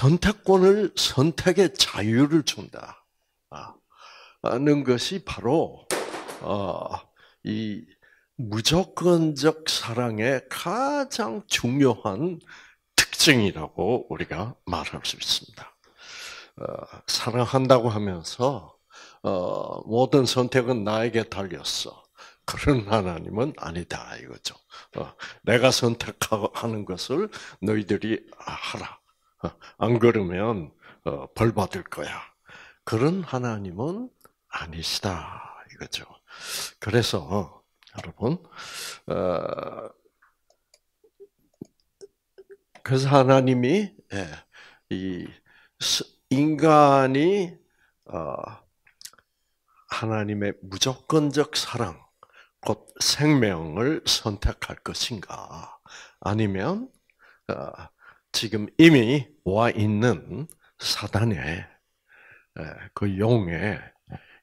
선택권을 선택의 자유를 준다. 하는 아, 것이 바로 어, 이 무조건적 사랑의 가장 중요한 특징이라고 우리가 말할 수 있습니다. 어, 사랑한다고 하면서 어, 모든 선택은 나에게 달렸어. 그런 하나님은 아니다 이거죠. 내가 선택하는 것을 너희들이 하라. 어, 안 그러면 어, 벌 받을 거야. 그런 하나님은 아니시다 이거죠. 그래서 어, 여러분 그래서 하나님이 예, 이 인간이 하나님의 무조건적 사랑, 곧 생명을 선택할 것인가, 아니면 지금 이미 와 있는 사단의 그 용의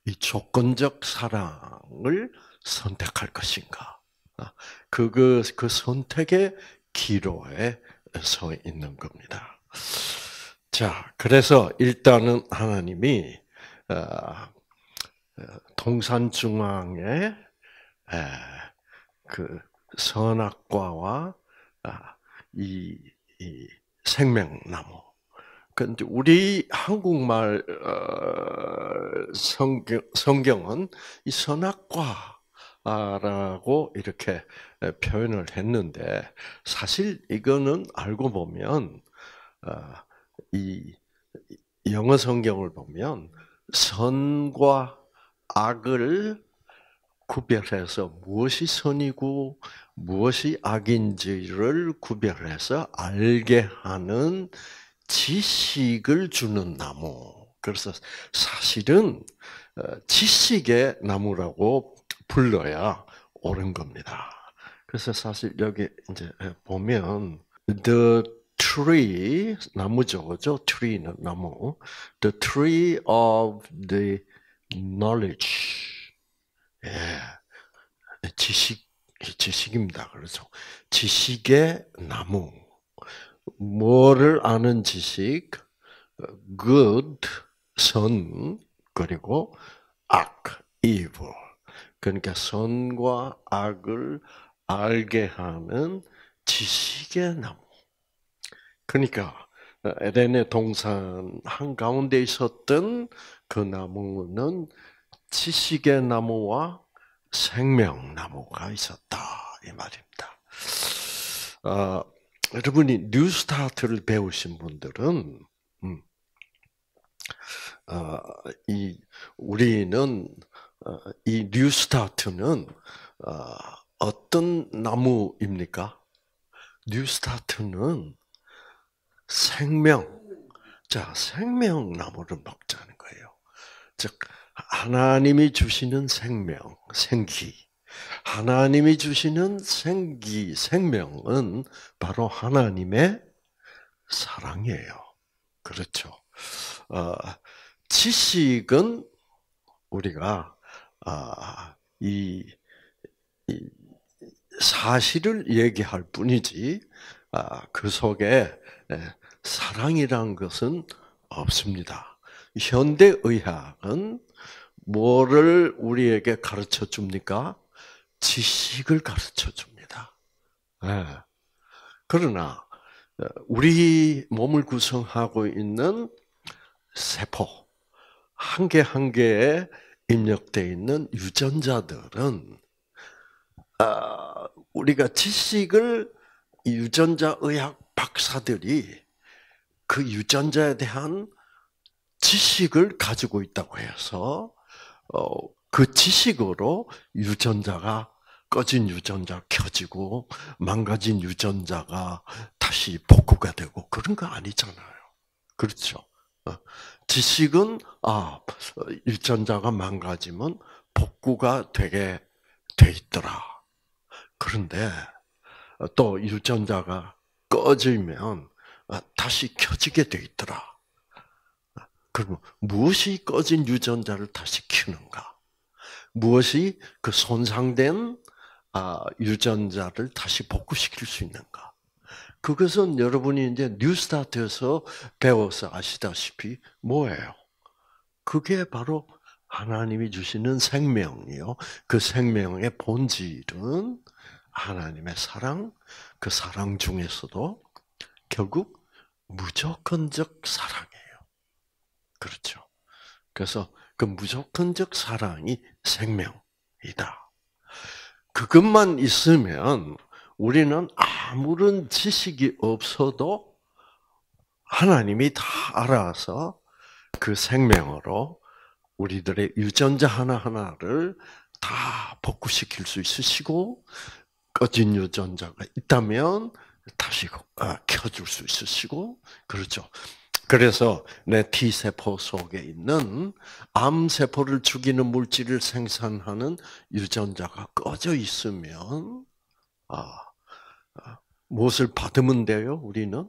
이 조건적 사랑을 선택할 것인가. 아, 그거, 그, 그 선택의 기로에 서 있는 겁니다. 자, 그래서 일단은 하나님이, 어, 어, 동산중앙에, 그 선악과와 아, 이이 생명나무. 그런데 우리 한국말 어, 성경, 성경은 이 선악과라고 이렇게 표현을 했는데 사실 이거는 알고 보면 어, 이 영어 성경을 보면 선과 악을 구별해서 무엇이 선이고 무엇이 악인지를 구별해서 알게 하는 지식을 주는 나무. 그래서 사실은 어, 지식의 나무라고 불러야 옳은 겁니다. 그래서 사실 여기 이제 예, 보면 the tree 나무죠, 그죠? tree는 나무, the tree of the knowledge, 예, 지식 지식입니다. 그렇죠. 지식의 나무. 뭐를 아는 지식? good, 선, 그리고 악, evil. 그러니까 선과 악을 알게 하는 지식의 나무. 그러니까 어, 에덴의 동산 한가운데 있었던 그 나무는 지식의 나무와 생명나무가 있었다 이 말입니다. 어, 여러분이 뉴스타트를 배우신 분들은 음, 어, 이 우리는 어, 이 뉴스타트는 어, 떤 나무입니까? 뉴스타트는 생명, 자 생명나무를 먹자는 거예요. 즉 하나님이 주시는 생명, 생기. 하나님이 주시는 생기, 생명은 바로 하나님의 사랑이에요. 그렇죠. 어, 지식은 우리가 아, 이, 이, 사실을 얘기할 뿐이지 아, 그 속에 사랑이란 것은 없습니다. 현대 의학은 뭐를 우리에게 가르쳐 줍니까? 지식을 가르쳐 줍니다. 네. 그러나 어, 우리 몸을 구성하고 있는 세포 한 개 한 개에 입력되 어 있는 유전자들은 어, 우리가 지식을 유전자 의학 박사들이 그 유전자에 대한 지식을 가지고 있다고 해서 어, 그 지식으로 유전자가 꺼진 유전자 켜지고 망가진 유전자가 다시 복구가 되고 그런 거 아니잖아요. 그렇죠? 어, 지식은 아 유전자가 망가지면 복구가 되게 돼 있더라. 그런데 또 유전자가 꺼지면 아, 다시 켜지게 돼 있더라. 그럼 무엇이 꺼진 유전자를 다시 키우는가? 무엇이 그 손상된 아, 유전자를 다시 복구시킬 수 있는가? 그것은 여러분이 이제 뉴스타트에서 배워서 아시다시피 뭐예요? 그게 바로 하나님이 주시는 생명이요. 그 생명의 본질은 하나님의 사랑, 그 사랑 중에서도 결국 무조건적 사랑이에요. 그렇죠. 그래서 그 무조건적 사랑이 생명이다. 그것만 있으면 우리는 아무런 지식이 없어도 하나님이 다 알아서 그 생명으로 우리들의 유전자 하나하나를 다 복구시킬 수 있으시고 꺼진 유전자가 있다면 다시 켜줄 아, 수 있으시고 그렇죠. 그래서 내 T세포 속에 있는 암세포를 죽이는 물질을 생산하는 유전자가 꺼져 있으면, 아, 아, 무엇을 받으면 돼요, 우리는?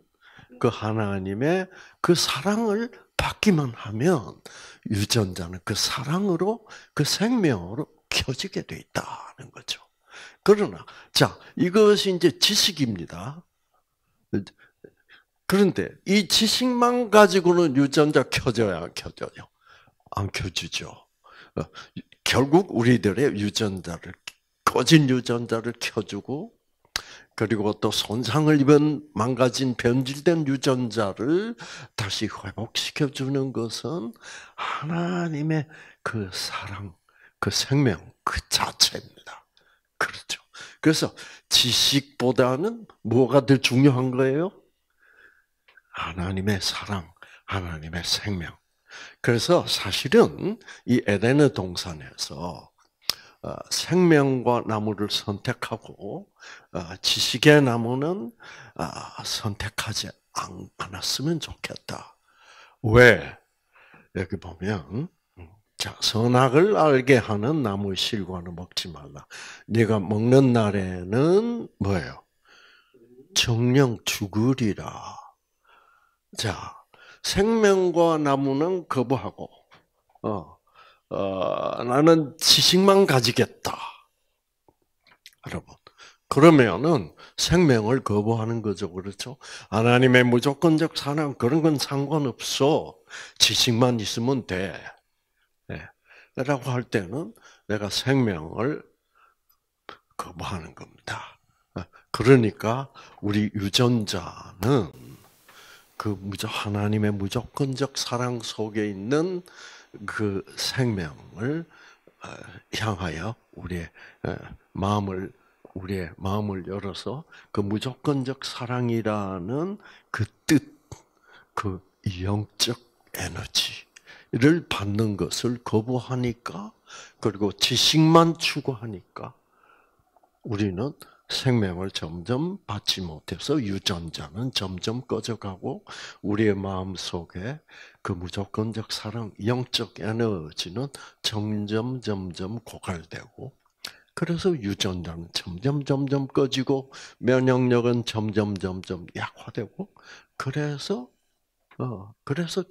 그 하나님의 그 사랑을 받기만 하면 유전자는 그 사랑으로, 그 생명으로 켜지게 돼 있다는 거죠. 그러나, 자, 이것이 이제 지식입니다. 그런데 이 지식만 가지고는 유전자 켜져야 안 켜져요? 안 켜지죠. 어, 결국 우리들의 유전자를 꺼진 유전자를 켜주고 그리고 또 손상을 입은 망가진 변질된 유전자를 다시 회복시켜 주는 것은 하나님의 그 사랑, 그 생명 그 자체입니다. 그렇죠. 그래서 지식보다는 뭐가 더 중요한 거예요? 하나님의 사랑, 하나님의 생명. 그래서 사실은 이 에덴의 동산에서 어, 생명과 나무를 선택하고 어, 지식의 나무는 아, 선택하지 않았으면 좋겠다. 왜? 여기 보면 자, 선악을 알게 하는 나무의 실과는 먹지 말라. 네가 먹는 날에는 뭐예요? 정령 죽으리라. 자, 생명과 나무는 거부하고, 어, 어, 나는 지식만 가지겠다. 여러분. 그러면은 생명을 거부하는 거죠. 그렇죠? 하나님의 무조건적 사랑, 그런 건 상관없어. 지식만 있으면 돼. 네. 라고 할 때는 내가 생명을 거부하는 겁니다. 어, 그러니까 우리 유전자는 그 무조 하나님의 무조건적 사랑 속에 있는 그 생명을 어, 향하여 우리의 어, 마음을 우리의 마음을 열어서 그 무조건적 사랑이라는 그 뜻, 그 영적 에너지를 받는 것을 거부하니까 그리고 지식만 추구하니까 우리는 생명을 점점 받지 못해서 유전자는 점점 꺼져가고 우리의 마음 속에 그 무조건적 사랑, 영적 에너지는 점점 점점 고갈되고 그래서 유전자는 점점 점점 꺼지고 면역력은 점점 점점 약화되고 그래서 어 그래서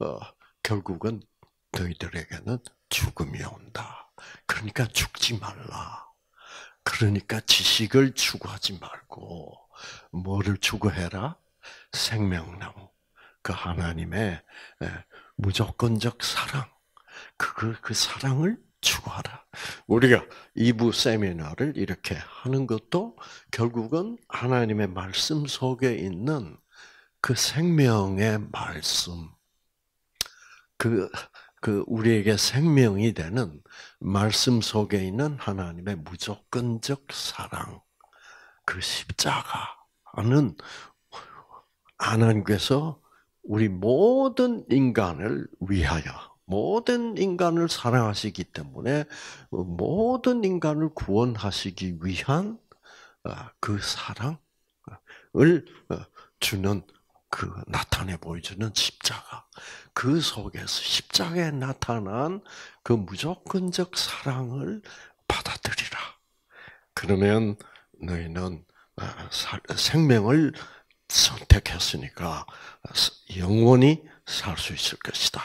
어 결국은 너희들에게는 죽음이 온다. 그러니까 죽지 말라. 그러니까 지식을 추구하지 말고 뭐를 추구해라? 생명나무. 그 하나님의 예, 무조건적 사랑. 그걸 그 사랑을 추구하라. 우리가 이부 세미나를 이렇게 하는 것도 결국은 하나님의 말씀 속에 있는 그 생명의 말씀. 그그 우리에게 생명이 되는 말씀 속에 있는 하나님의 무조건적 사랑, 그 십자가는 하나님께서 우리 모든 인간을 위하여 모든 인간을 사랑하시기 때문에 모든 인간을 구원하시기 위한 아, 그 사랑을 어, 주는 그 나타내 보여주는 십자가 그 속에서 십자가에 나타난 그 무조건적 사랑을 받아들이라. 그러면 너희는 어, 생명을 선택했으니까 영원히 살 수 있을 것이다.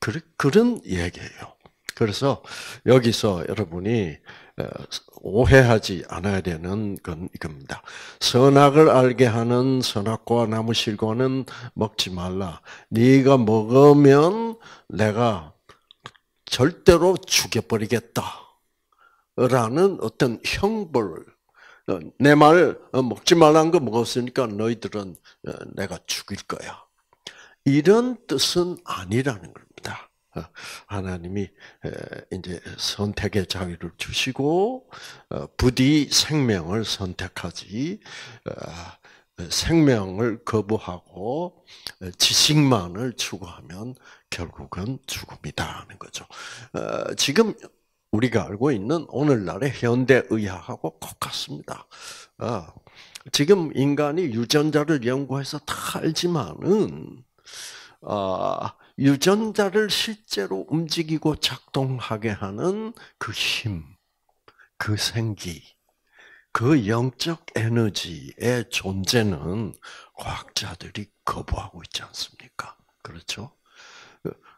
그, 그런 얘기예요. 그래서 여기서 여러분이 오해하지 않아야 되는 건 이겁니다. 선악을 알게 하는 선악과 나무 실과는 먹지 말라. 네가 먹으면 내가 절대로 죽여버리겠다. 라는 어떤 형벌. 어, 내 말, 어, 먹지 말란 거 먹었으니까 너희들은 어, 내가 죽일 거야. 이런 뜻은 아니라는 겁니다. 어, 하나님이 이제 선택의 자유를 주시고 어, 부디 생명을 선택하지 어, 생명을 거부하고 지식만을 추구하면 결국은 죽음이다 하는 거죠. 지금 우리가 알고 있는 오늘날의 현대 의학하고 똑같습니다. 지금 인간이 유전자를 연구해서 다 알지만은 유전자를 실제로 움직이고 작동하게 하는 그 힘, 그 생기, 그 영적 에너지의 존재는 과학자들이 거부하고 있지 않습니까? 그렇죠?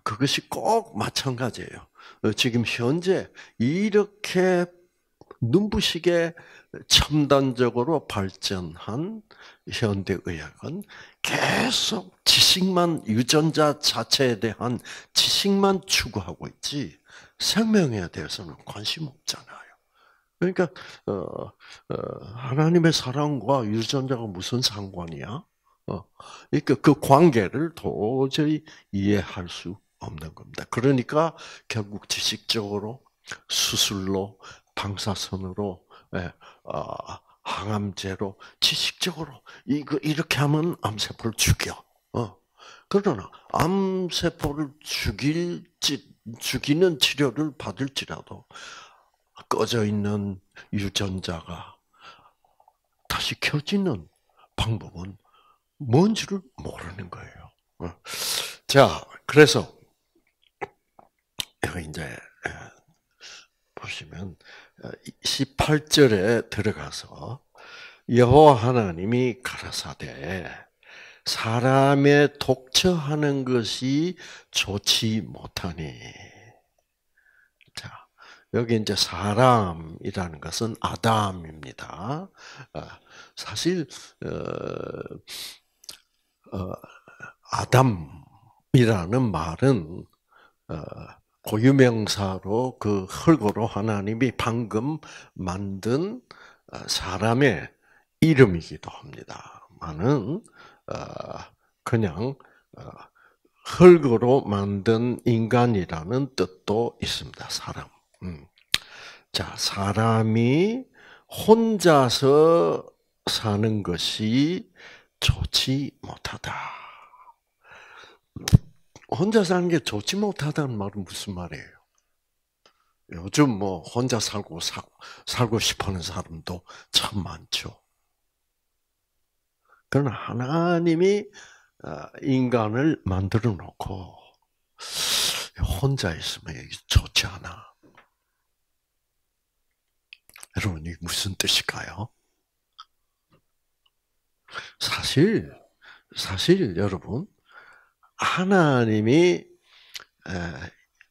그것이 꼭 마찬가지예요. 지금 현재 이렇게 눈부시게 첨단적으로 발전한 현대의학은 계속 지식만 유전자 자체에 대한 지식만 추구하고 있지 생명에 대해서는 관심 없잖아요. 그러니까 어, 어, 하나님의 사랑과 유전자가 무슨 상관이야? 어, 그러니까 그 관계를 도저히 이해할 수 없는 겁니다. 그러니까 결국 지식적으로 수술로 방사선으로 예, 항암제로 지식적으로 이거 이렇게 하면 암세포를 죽여. 어. 그러나 암 세포를 죽일 죽이는 치료를 받을지라도 꺼져 있는 유전자가 다시 켜지는 방법은 뭔지를 모르는 거예요. 어. 자, 그래서 여기 이제 보시면 18절에 어, 들어가서 여호와 하나님이 가라사대 사람의 독처하는 것이 좋지 못하니. 자, 여기 이제 사람이라는 것은 아담입니다. 아, 사실 어, 어, 아담이라는 말은 어, 고유명사로 그 흙으로 하나님이 방금 만든 어, 사람의 이름이기도 합니다. 많은 어, 그냥 어, 흙으로 만든 인간이라는 뜻도 있습니다. 사람. 음. 자, 사람이 혼자서 사는 것이 좋지 못하다. 혼자 사는 게 좋지 못하다는 말은 무슨 말이에요? 요즘 뭐 혼자 살고 사, 살고 싶어하는 사람도 참 많죠. 그러나 하나님이 어, 인간을 만들어 놓고 혼자 있으면 이게 좋지 않아. 여러분, 이게 무슨 뜻일까요? 사실, 사실 여러분, 하나님이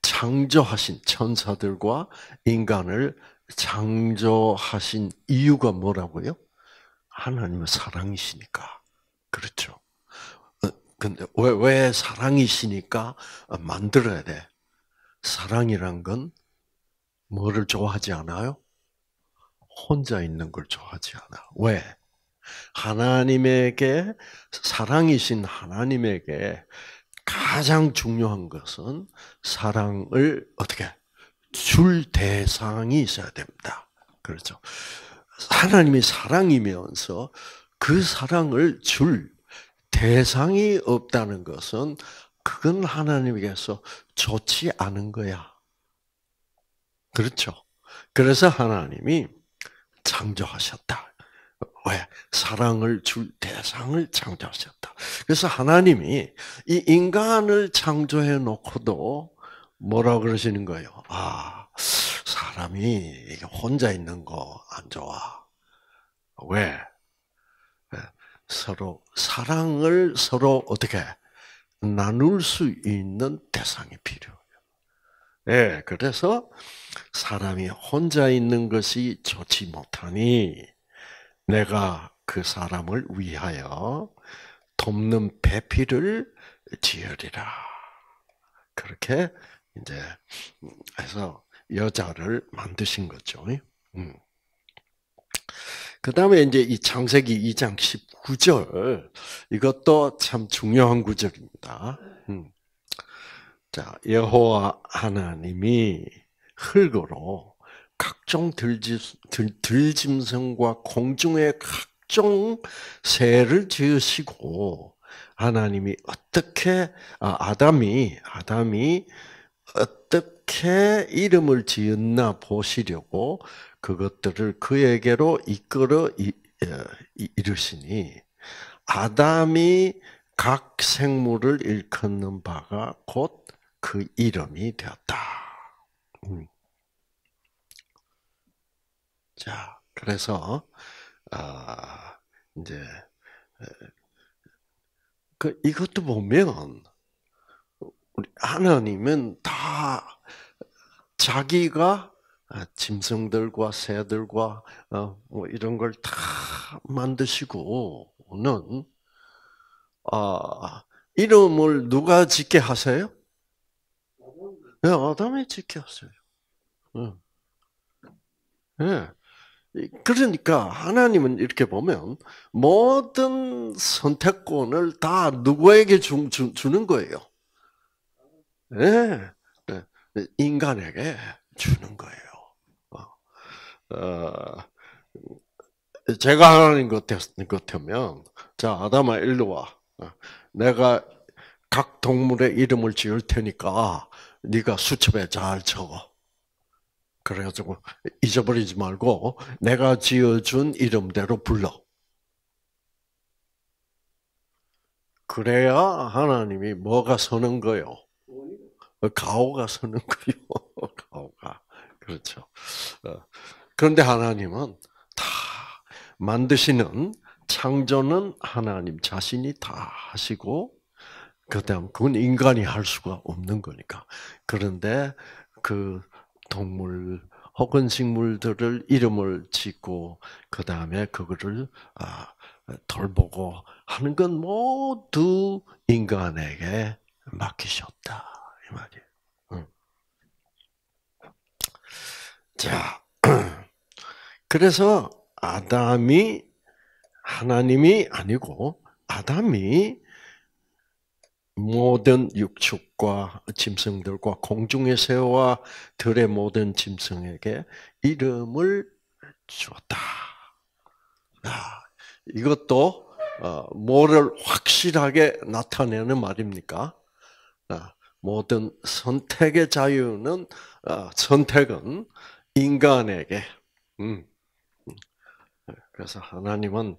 창조하신 천사들과 인간을 창조하신 이유가 뭐라고요? 하나님은 사랑이시니까. 그렇죠. 어, 근데 왜, 왜 사랑이시니까 어, 만들어야 돼? 사랑이란 건 뭐를 좋아하지 않아요? 혼자 있는 걸 좋아하지 않아. 왜? 하나님에게, 사랑이신 하나님에게 가장 중요한 것은 사랑을 어떻게 줄 대상이 있어야 됩니다. 그렇죠. 하나님이 사랑이면서 그 사랑을 줄 대상이 없다는 것은 그건 하나님께서 좋지 않은 거야. 그렇죠. 그래서 하나님이 창조하셨다. 왜? 사랑을 줄 대상을 창조하셨다. 그래서 하나님이 이 인간을 창조해 놓고도 뭐라 그러시는 거예요? 아, 사람이 혼자 있는 거 안 좋아. 왜? 예, 서로 사랑을 서로 어떻게 나눌 수 있는 대상이 필요해요. 예, 그래서 사람이 혼자 있는 것이 좋지 못하니 내가 그 사람을 위하여 돕는 배필을 지으리라. 그렇게 이제 해서 여자를 만드신 거죠. 음. 그 다음에 이제 이 창세기 2장 19절. 이것도 참 중요한 구절입니다. 음. 자, 여호와 하나님이 흙으로 각종 들짐, 들, 짐승과 공중의 각종 새를 지으시고, 하나님이 어떻게, 아, 담이 아담이 어떻게 어떻게 이름을 지었나 보시려고 그것들을 그에게로 이끌어 어, 이르시니 아담이 각 생물을 일컫는 바가 곧 그 이름이 되었다. 음. 자, 그래서 아 이제 그 이것도 보면 우리 하나님은 다 자기가 아, 짐승들과 새들과 어, 뭐 이런 걸 다 만드시고는 아 이름을 누가 짓게 하세요? 네, 아담이 짓게 하세요. 네. 네. 그러니까 하나님은 이렇게 보면 모든 선택권을 다 누구에게 주, 주는 거예요. 예. 네. 인간에게 주는 거예요. 어. 어, 제가 하나님 같으면 자 아담아 일로 와. 어, 내가 각 동물의 이름을 지을 테니까 네가 수첩에 잘 적어. 그래가지고 잊어버리지 말고 내가 지어준 이름대로 불러. 그래야 하나님이 뭐가 서는 거요? 가오가 서는거요. 가오가. 그렇죠. 어, 그런데 하나님은 다 만드시는 창조는 하나님 자신이 다 하시고 그다음 그건 인간이 할 수가 없는 거니까. 그런데 그 동물 혹은 식물들을 이름을 짓고 그 다음에 그거를 아, 돌보고 하는 건 모두 인간에게 맡기셨다. 말이에요. 자, 그래서 아담이 하나님이 아니고 아담이 모든 육축과 짐승들과 공중의 새와 들의 모든 짐승에게 이름을 주었다. 아, 이것도 어, 뭐를 확실하게 나타내는 말입니까? 아, 모든 선택의 자유는 어, 선택은 인간에게. 음. 그래서 하나님은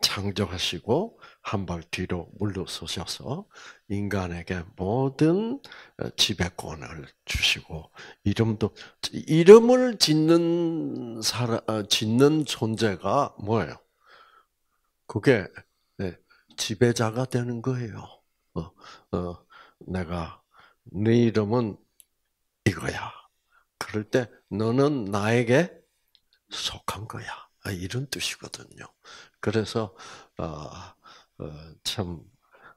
창조하시고 한 발 뒤로 물러서셔서 인간에게 모든 어, 지배권을 주시고 이름도 이름을 짓는 사람 어, 짓는 존재가 뭐예요? 그게 네, 지배자가 되는 거예요. 어, 어, 내가 네 이름은 이거야. 그럴 때 너는 나에게 속한 거야. 아, 이런 뜻이거든요. 그래서 어, 어, 참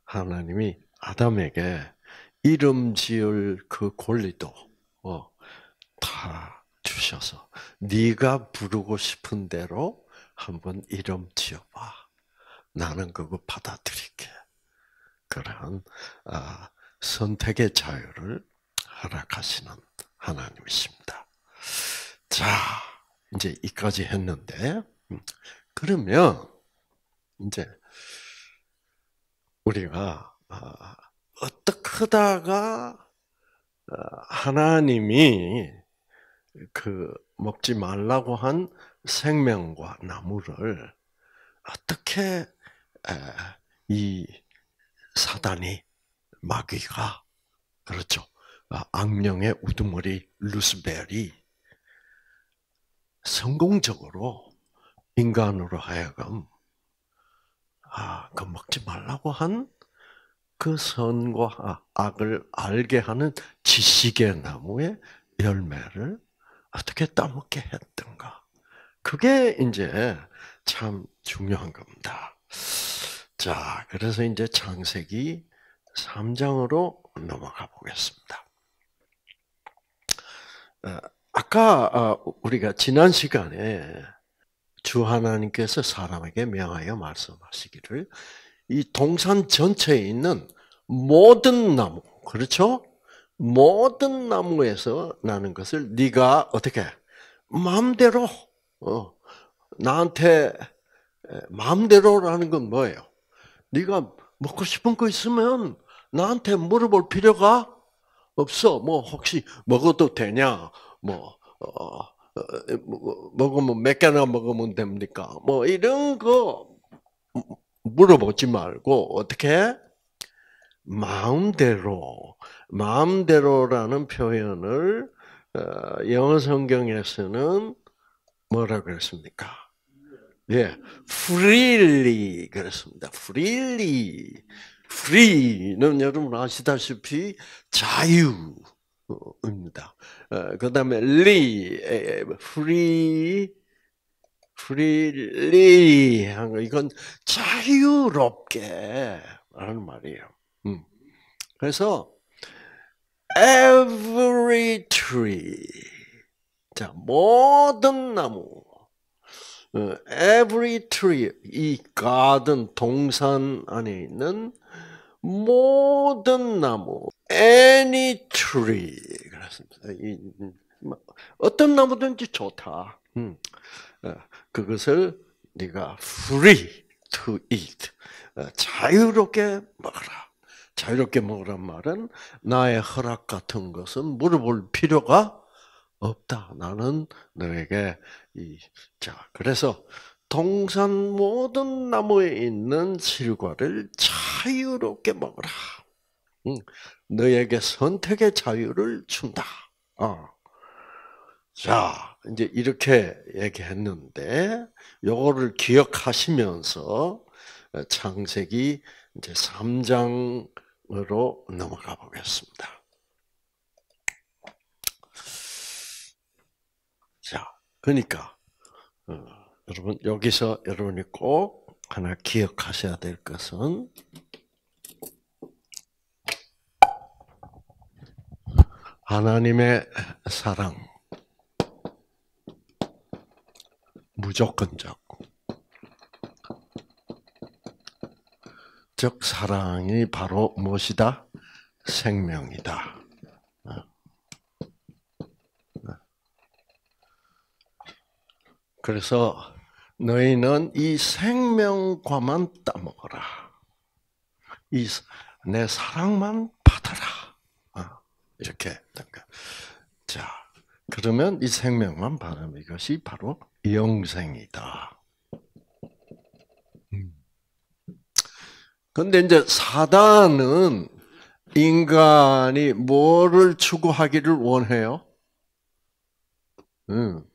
하나님이 아담에게 이름 지을 그 권리도 어, 다 주셔서 네가 부르고 싶은 대로 한번 이름 지어봐. 나는 그거 받아들일게. 그런 아, 선택의 자유를 허락하시는 하나님이십니다. 자, 이제 이까지 했는데, 음, 그러면, 이제, 우리가, 아, 어떻게 하다가, 어, 하나님이, 그, 먹지 말라고 한 생명과 나무를, 어떻게, 이 사단이 마귀가 그렇죠. 아, 악령의 우두머리 루스벨이 성공적으로 인간으로 하여금 아, 그 먹지 말라고 한 그 선과 아, 악을 알게 하는 지식의 나무의 열매를 어떻게 따먹게 했던가. 그게 이제 참 중요한 겁니다. 자, 그래서 이제 창세기 3장으로 넘어가 보겠습니다. 어, 아까 어, 우리가 지난 시간에 주 하나님께서 사람에게 명하여 말씀하시기를 이 동산 전체에 있는 모든 나무, 그렇죠? 모든 나무에서 나는 것을 네가 어떻게 마음대로 어, 나한테 마음대로라는 건 뭐예요? 네가 먹고 싶은 거 있으면 나한테 물어볼 필요가 없어. 뭐 혹시 먹어도 되냐? 뭐 어, 어, 어 뭐, 뭐, 먹으면 몇 개나 먹으면 됩니까? 뭐 이런 거 물어보지 말고 어떻게 마음대로 마음대로라는 표현을 어, 영어 성경에서는 뭐라 그랬습니까? 예, freely 그랬습니다. freely free는 여러분 아시다시피 자유입니다. 어, 그 다음에 리, free, freely 이건 자유롭게 라는 말이에요. 음. 그래서 every tree 자 모든 나무 어, every tree 이 g a 동산 안에 있는 모든 나무, any tree. 그렇습니다. 뭐, 어떤 나무든지 좋다. 음. 어, 그것을 네가 free to eat. 어, 자유롭게 먹어라. 자유롭게 먹으란 말은 나의 허락 같은 것은 물어볼 필요가 없다. 나는 너에게 이 자 그래서 동산 모든 나무에 있는 실과를 자유롭게 먹어라. 너에게 선택의 자유를 준다. 어. 자, 이제 이렇게 얘기했는데, 요거를 기억하시면서 창세기 이제 3장으로 넘어가 보겠습니다. 자, 그러니까, 어. 여러분 여기서 여러분이 꼭 하나 기억하셔야 될 것은 하나님의 사랑 무조건적 즉 사랑이 바로 무엇이다? 생명이다. 그래서 너희는 이 생명과만 따먹어라. 이 내 사랑만 받아라. 아, 이렇게 그러니까. 자, 그러면 이 생명만 바람 이것이 바로 영생이다. 음. 근데 이제 사단은 인간이 뭐를 추구하기를 원해요? 음.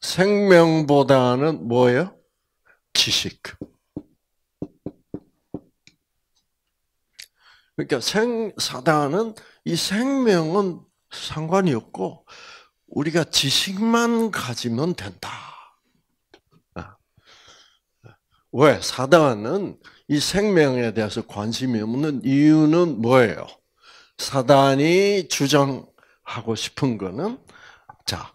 생명보다는 뭐예요? 지식. 그러니까 생, 사단은 이 생명은 상관이 없고 우리가 지식만 가지면 된다. 아. 왜? 사단은 이 생명에 대해서 관심이 없는 이유는 뭐예요? 사단이 주장하고 싶은 거는 자,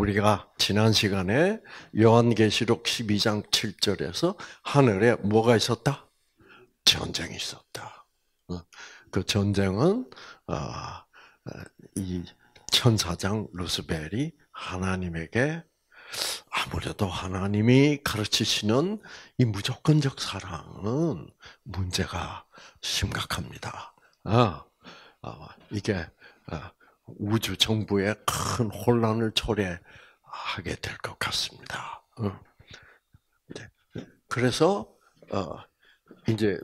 우리가 지난 시간에 요한계시록 12장 7절에서 하늘에 뭐가 있었다? 전쟁이 있었다. 어, 그 전쟁은 어, 이 천사장 루스벨이 하나님에게 아무래도 하나님이 가르치시는 이 무조건적 사랑은 문제가 심각합니다. 어, 이게 우주 정부에 큰 혼란을 초래하게 될 것 같습니다. 어. 네. 그래서 어, 이제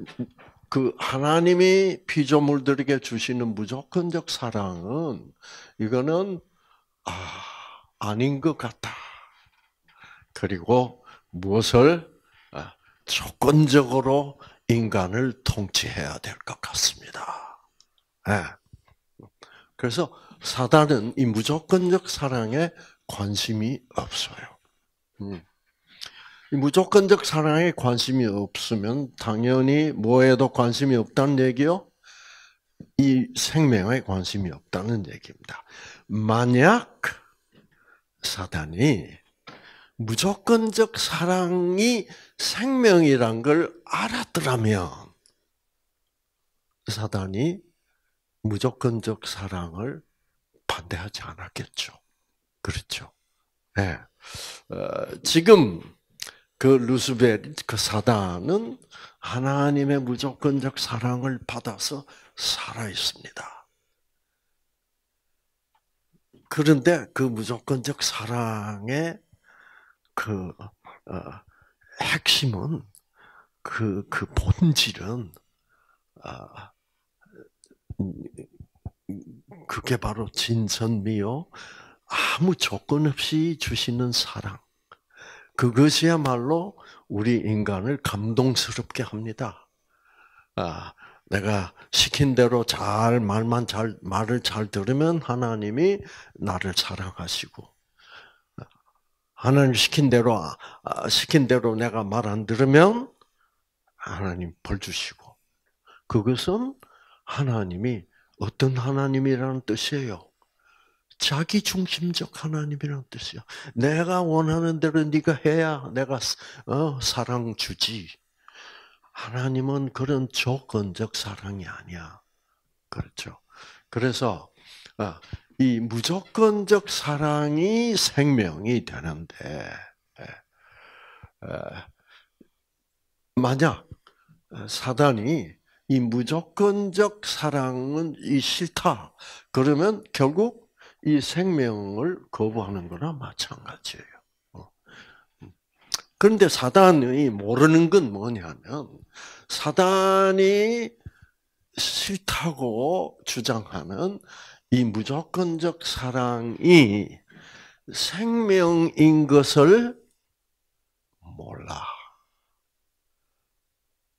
그 하나님이 피조물들에게 주시는 무조건적 사랑은 이거는 아, 닌것 같다. 그리고 무엇을 아, 조건적으로 인간을 통치해야 될 것 같습니다. 예. 그래서 사단은 이 무조건적 사랑에 관심이 없어요. 음. 이 무조건적 사랑에 관심이 없으면 당연히 뭐에도 관심이 없다는 얘기요? 이 생명에 관심이 없다는 얘기입니다. 만약 사단이 무조건적 사랑이 생명이란 걸 알았더라면 사단이 무조건적 사랑을 반대하지 않았겠죠. 그렇죠. 예. 어, 지금 그루스벨그 사단은 하나님의 무조건적 사랑을 받아서 살아 있습니다. 그런데 그 무조건적 사랑의 그 어, 핵심은 그그 그 본질은 어, 그게 바로 진선미요. 아무 조건 없이 주시는 사랑. 그것이야말로 우리 인간을 감동스럽게 합니다. 아, 내가 시킨 대로 잘 말만 잘 말을 잘 들으면 하나님이 나를 사랑하시고 하나님 시킨 대로 아, 아, 시킨 대로 내가 말 안 들으면 하나님 벌 주시고 그것은 하나님이 어떤 하나님이라는 뜻이에요? 자기 중심적 하나님이라는 뜻이야. 내가 원하는 대로 네가 해야 내가 어, 사랑 주지. 하나님은 그런 조건적 사랑이 아니야. 그렇죠. 그래서 어, 이 무조건적 사랑이 생명이 되는데 예, 어, 만약 사단이 이 무조건적 사랑은 이 싫다. 그러면 결국 이 생명을 거부하는 거나 마찬가지예요. 어. 음. 그런데 사단이 모르는 건 뭐냐면 사단이 싫다고 주장하는 이 무조건적 사랑이 생명인 것을 몰라.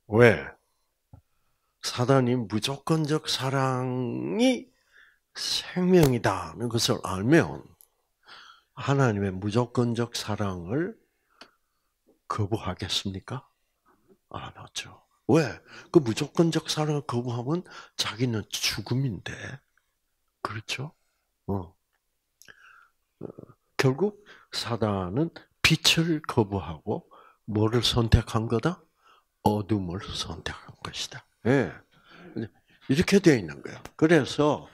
왜? 사단이 무조건적 사랑이 생명이다는 것을 알면 하나님의 무조건적 사랑을 거부하겠습니까? 안 하죠. 왜? 그 무조건적 사랑을 거부하면 자기는 죽음인데. 그렇죠? 어. 어 결국 사단은 빛을 거부하고 뭐를 선택한 거다? 어둠을 선택한 것이다. 예. 이렇게 되어 있는 거예요. 그래서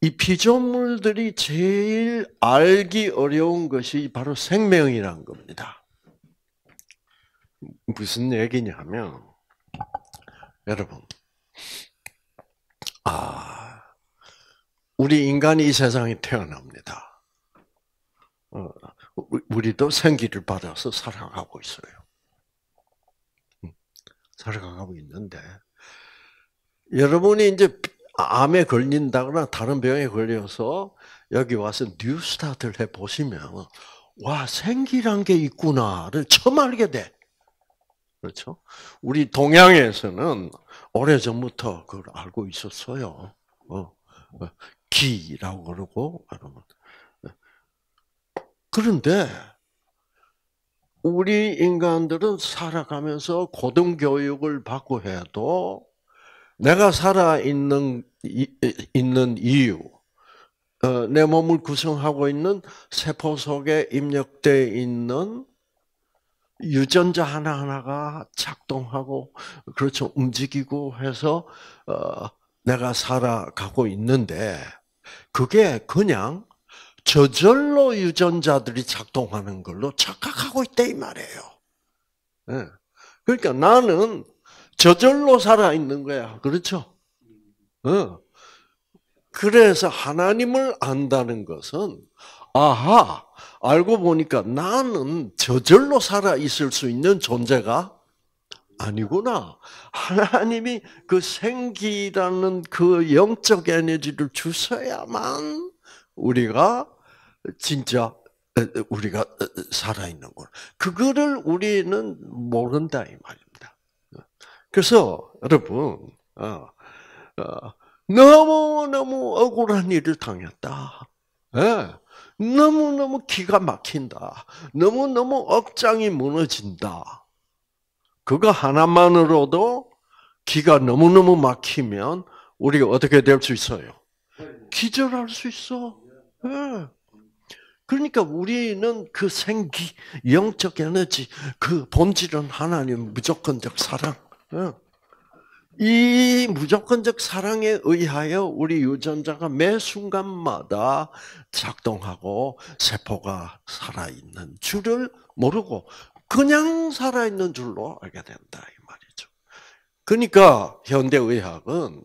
이 피조물들이 제일 알기 어려운 것이 바로 생명이란 겁니다. 무슨 얘기냐 면 여러분, 아, 우리 인간이 이 세상에 태어납니다. 어, 우리도 생기를 받아서 살아가고 있어요. 살아가고 있는데 여러분이 이제 암에 걸린다거나 다른 병에 걸려서 여기 와서 뉴스타트를 해 보시면 와 생기란 게 있구나를 처음 알게 돼. 그렇죠? 우리 동양에서는 오래 전부터 그걸 알고 있었어요. 어, 어 기라고 그러고 어. 그런데 우리 인간들은 살아가면서 고등교육을 받고 해도 내가 살아있는, 있는 이유, 어, 내 몸을 구성하고 있는 세포 속에 입력되어 있는 유전자 하나하나가 작동하고, 그렇죠, 움직이고 해서, 어, 내가 살아가고 있는데, 그게 그냥 저절로 유전자들이 작동하는 걸로 착각하고 있다 이 말이에요. 예. 그러니까 나는 저절로 살아 있는 거야. 그렇죠? 예. 그래서 하나님을 안다는 것은 아하 알고 보니까 나는 저절로 살아 있을 수 있는 존재가 아니구나. 하나님이 그 생기라는 그 영적 에너지를 주셔야만 우리가 진짜 우리가 살아있는구나. 그거를 우리는 모른다 이 말입니다. 그래서 여러분 어, 어, 너무너무 억울한 일을 당했다. 예, 너무너무 기가 막힌다. 너무너무 억장이 무너진다. 그거 하나만으로도 기가 너무너무 막히면 우리가 어떻게 될 수 있어요? 기절할 수 있어. 네. 그러니까 우리는 그 생기, 영적 에너지, 그 본질은 하나님 무조건적 사랑. 예. 이 무조건적 사랑에 의하여 우리 유전자가 매 순간마다 작동하고 세포가 살아있는 줄을 모르고 그냥 살아있는 줄로 알게 된다. 그러니까 현대의학은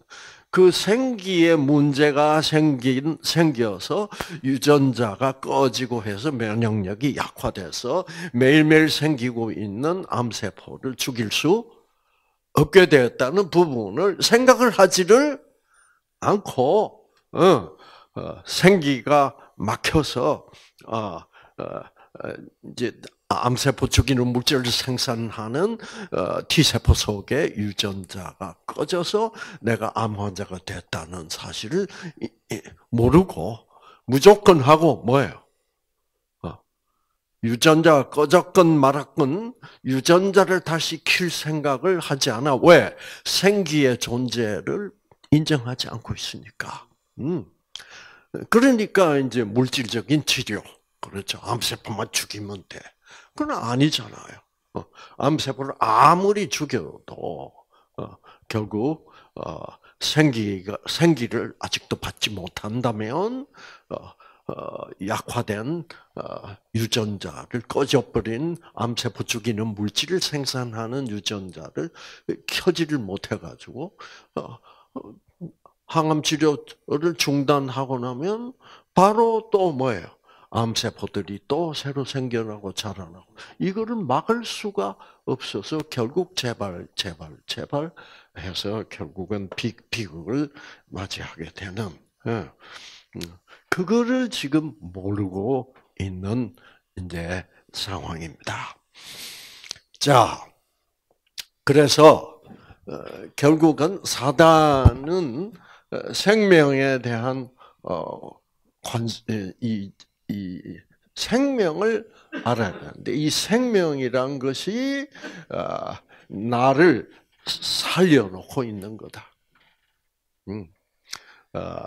그 생기에 문제가 생긴 생겨서 유전자가 꺼지고 해서 면역력이 약화돼서 매일매일 생기고 있는 암세포를 죽일 수 없게 되었다는 부분을 생각을 하지를 않고 어, 어, 생기가 막혀서 어, 어, 어 이제 암세포적인 물질을 생산하는 어, T세포 속에 유전자가 꺼져서 내가 암 환자가 됐다는 사실을 모르고 무조건 하고 뭐예요? 어, 유전자가 꺼졌건 말았건 유전자를 다시 킬 생각을 하지 않아. 왜? 생기의 존재를 인정하지 않고 있으니까. 음. 그러니까 이제 물질적인 치료. 그렇죠. 암세포만 죽이면 돼. 그건 아니잖아요. 어, 암세포를 아무리 죽여도 어, 결국 어, 생기가 생기를 아직도 받지 못한다면 약화된 유전자를 꺼져버린 암세포 죽이는 물질을 생산하는 유전자를 켜지를 못해가지고 항암 치료를 중단하고 나면 바로 또 뭐예요? 암세포들이 또 새로 생겨나고 자라나고 이거를 막을 수가 없어서 결국 재발 재발 재발 해서 결국은 비, 극을 맞이하게 되는 예. 음, 그거를 지금 모르고 있는 이제 상황입니다. 자, 그래서 어, 결국은 사단은 어, 생명에 대한 어, 관, 이이 생명을 알아야 되는데 이 생명이란 것이 어, 나를 살려놓고 있는 거다. 음. 어,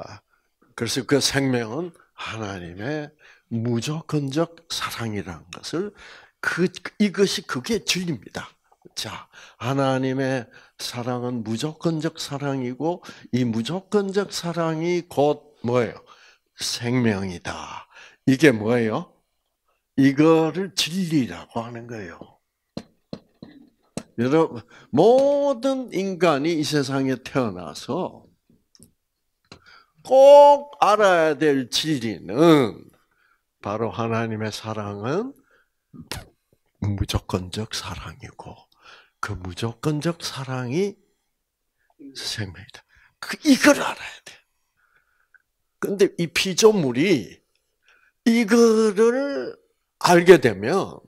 그래서 그 생명은 하나님의 무조건적 사랑이라는 것을 그 이것이 그게 진리입니다. 자, 하나님의 사랑은 무조건적 사랑이고 이 무조건적 사랑이 곧 뭐예요? 생명이다. 이게 뭐예요? 이거를 진리라고 하는 거예요. 여러분, 모든 인간이 이 세상에 태어나서 꼭 알아야 될 진리는 바로 하나님의 사랑은 무조건적 사랑이고 그 무조건적 사랑이 생명이다. 그 이걸 알아야 돼. 근데 이 피조물이 이거를 알게 되면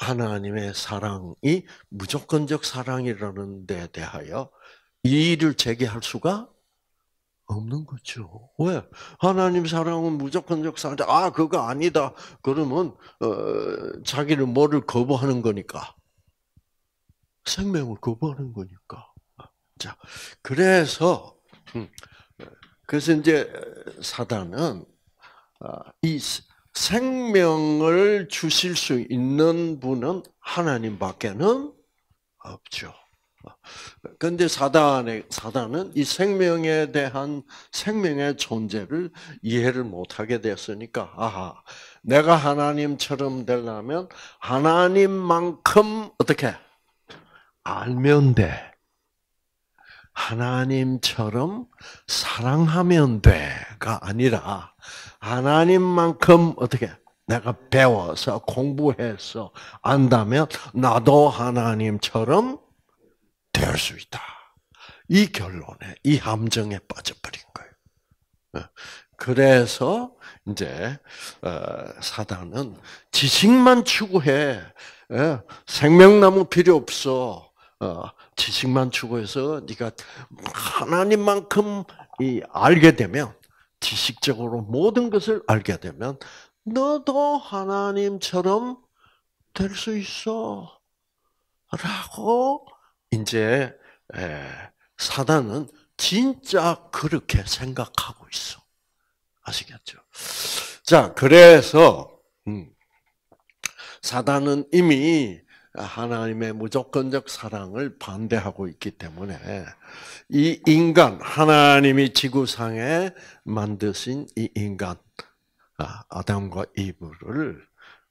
하나님의 사랑이 무조건적 사랑이라는 데 대하여 이의를 제기할 수가 없는 거죠. 왜? 하나님 사랑은 무조건적 사랑. 아, 그거 아니다. 그러면 어, 자기를 뭐를 거부하는 거니까. 생명을 거부하는 거니까. 자, 그래서 음, 그래서 이제 사단은 아, 이 생명을 주실 수 있는 분은 하나님밖에는 없죠. 그런데 아, 사단의 사단은 이 생명에 대한 생명의 존재를 이해를 못하게 됐으니까 아하 내가 하나님처럼 되려면 하나님만큼 어떻게 알면 돼 하나님처럼 사랑하면 돼가 아니라 하나님만큼 어떻게 내가 배워서 공부해서 안다면 나도 하나님처럼 될 수 있다. 이 결론에 이 함정에 빠져버린 거예요. 어. 그래서 이제 어, 사단은 지식만 추구해 어, 생명나무 필요 없어 지식만 추구해서 네가 하나님만큼 알게 되면 지식적으로 모든 것을 알게 되면 너도 하나님처럼 될 수 있어. 라고 이제 사단은 진짜 그렇게 생각하고 있어. 아시겠죠? 자, 그래서 음, 사단은 이미 하나님의 무조건적 사랑을 반대하고 있기 때문에 이 인간 하나님이 지구상에 만드신 이 인간 아, 아담과 이브를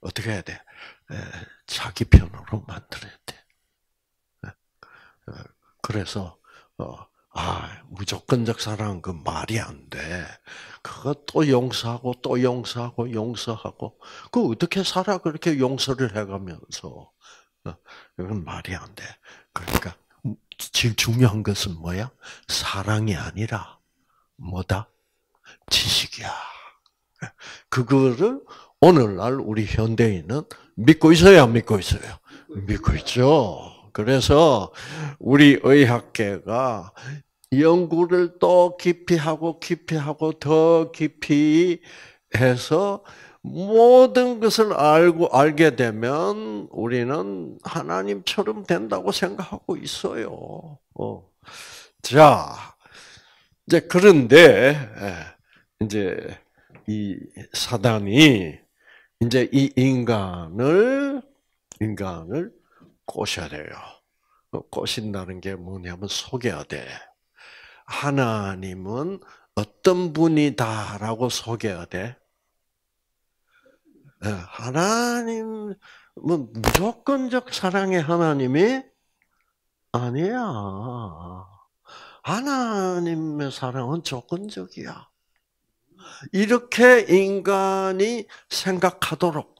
어떻게 해야 돼? 자기 편으로 만들어야 돼. 어, 그래서 어, 아 무조건적 사랑 그 말이 안 돼. 그것또 용서하고 또 용서하고 용서하고 그 어떻게 살아 그렇게 용서를 해가면서 어, 그건 말이 안 돼. 그러니까 음, 제일 중요한 것은 뭐야? 사랑이 아니라 뭐다? 지식이야. 그거를 오늘날 우리 현대인은 믿고 있어요, 믿고 있어요? 믿고 있죠. 그래서 우리 의학계가 연구를 또 깊이 하고 깊이 하고 더 깊이 해서 모든 것을 알고 알게 되면 우리는 하나님처럼 된다고 생각하고 있어요. 어. 자, 이제 그런데 예, 이제 이 사단이 이제 이 인간을 인간을 꼬셔야 돼요. 어, 꼬신다는 게 뭐냐면 속여야 돼. 하나님은 어떤 분이다라고 속여야 돼. 예, 하나님 뭐 무조건적 사랑의 하나님이 아니야. 하나님의 사랑은 조건적이야. 이렇게 인간이 생각하도록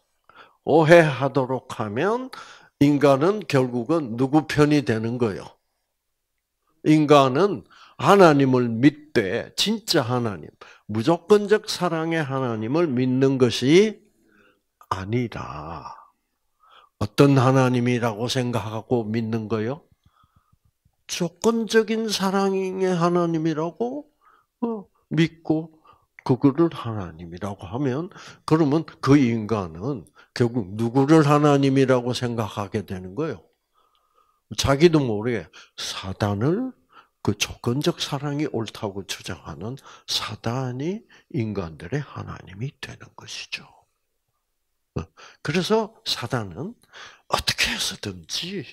오해하도록 하면 인간은 결국은 누구 편이 되는 거요? 인간은 하나님을 믿되 진짜 하나님, 무조건적 사랑의 하나님을 믿는 것이 아니라 어떤 하나님이라고 생각하고 믿는 거요? 조건적인 사랑의 하나님이라고 어, 믿고 그거를 하나님이라고 하면 그러면 그 인간은 결국 누구를 하나님이라고 생각하게 되는 거예요. 자기도 모르게 사단을 그 조건적 사랑이 옳다고 주장하는 사단이 인간들의 하나님이 되는 것이죠. 어. 그래서 사단은 어떻게 해서든지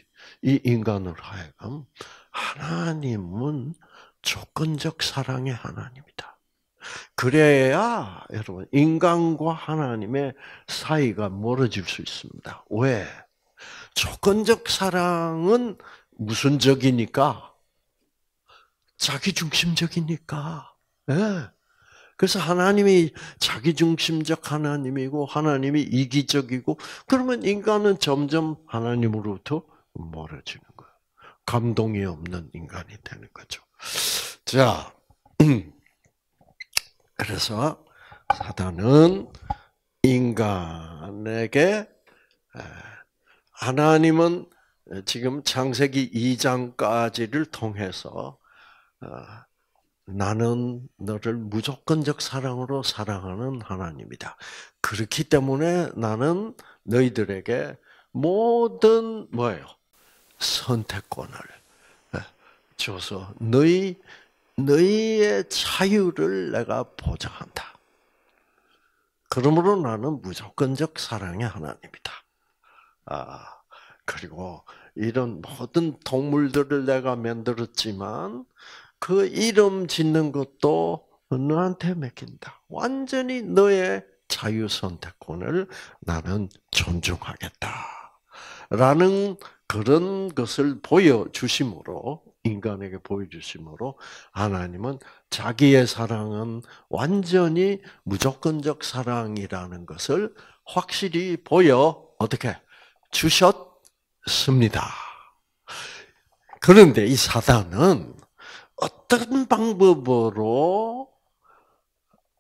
이 인간을 하여금 하나님은 조건적 사랑의 하나님이다. 그래야 여러분 인간과 하나님의 사이가 멀어질 수 있습니다. 왜? 조건적 사랑은 무슨 적이니까? 자기 중심적이니까. 예. 그래서 하나님이 자기중심적 하나님이고 하나님이 이기적이고 그러면 인간은 점점 하나님으로부터 멀어지는 거예요. 감동이 없는 인간이 되는 거죠. 자, 그래서 사단은 인간에게 하나님은 지금 창세기 2장까지를 통해서 어, 나는 너를 무조건적 사랑으로 사랑하는 하나님이다. 그렇기 때문에 나는 너희들에게 모든 뭐예요? 선택권을 줘서 예, 너희 너희의 자유를 내가 보장한다. 그러므로 나는 무조건적 사랑의 하나님이다. 아 그리고 이런 모든 동물들을 내가 만들었지만 그 이름 짓는 것도 너한테 맡긴다. 완전히 너의 자유 선택권을 나는 존중하겠다. 라는 그런 것을 보여주심으로, 인간에게 보여주심으로, 하나님은 자기의 사랑은 완전히 무조건적 사랑이라는 것을 확실히 보여, 어떻게, 주셨습니다. 그런데 이 사단은 어떤 방법으로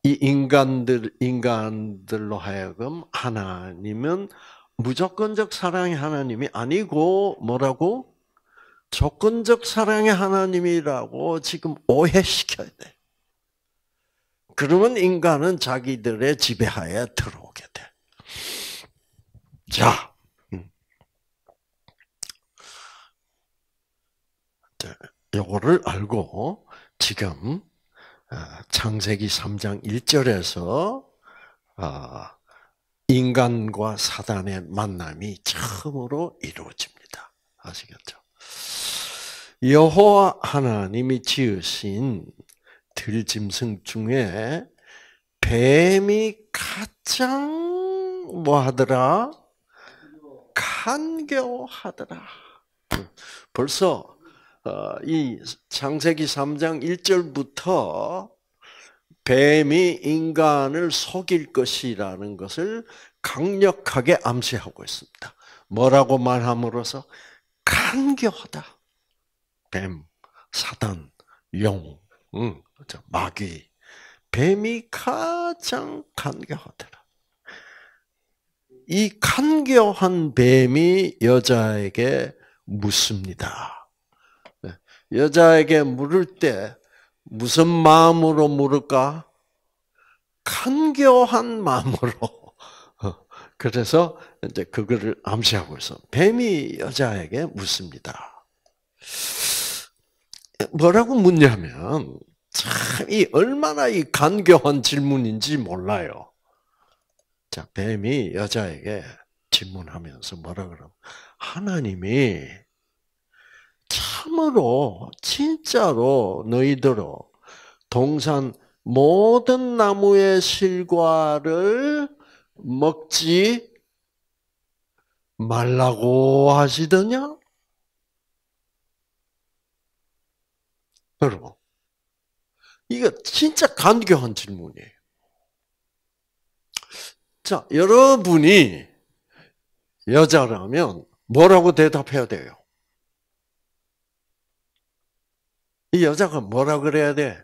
이 인간들 인간들로 하여금 하나님은 무조건적 사랑의 하나님이 아니고 뭐라고 조건적 사랑의 하나님이라고 지금 오해시켜야 돼. 그러면 인간은 자기들의 지배하에 들어오게 돼. 자, 요거를 알고 지금 어, 창세기 3장 1절에서 어, 인간과 사단의 만남이 처음으로 이루어집니다. 아시겠죠? 여호와 하나님이 지으신 들짐승 중에 뱀이 가장 뭐 하더라? 간교하더라. 벌써 어, 이 창세기 3장 1절부터 뱀이 인간을 속일 것이라는 것을 강력하게 암시하고 있습니다. 뭐라고 말함으로써 간교하다. 뱀, 사단, 용, 응, 그렇죠. 마귀. 뱀이 가장 간교하더라. 이 간교한 뱀이 여자에게 묻습니다. 여자에게 물을 때 무슨 마음으로 물을까? 간교한 마음으로. 그래서 이제 그거를 암시하고 있어. 뱀이 여자에게 묻습니다. 뭐라고 묻냐면 참 이 얼마나 이 간교한 질문인지 몰라요. 자, 뱀이 여자에게 질문하면서 뭐라 그러 하나님이 참으로 진짜로 너희들로 동산 모든 나무의 실과를 먹지 말라고 하시더냐? 여러분, 이거 진짜 간교한 질문이에요. 자, 여러분이 여자라면 뭐라고 대답해야 돼요? 이 여자가 뭐라 그래야 돼?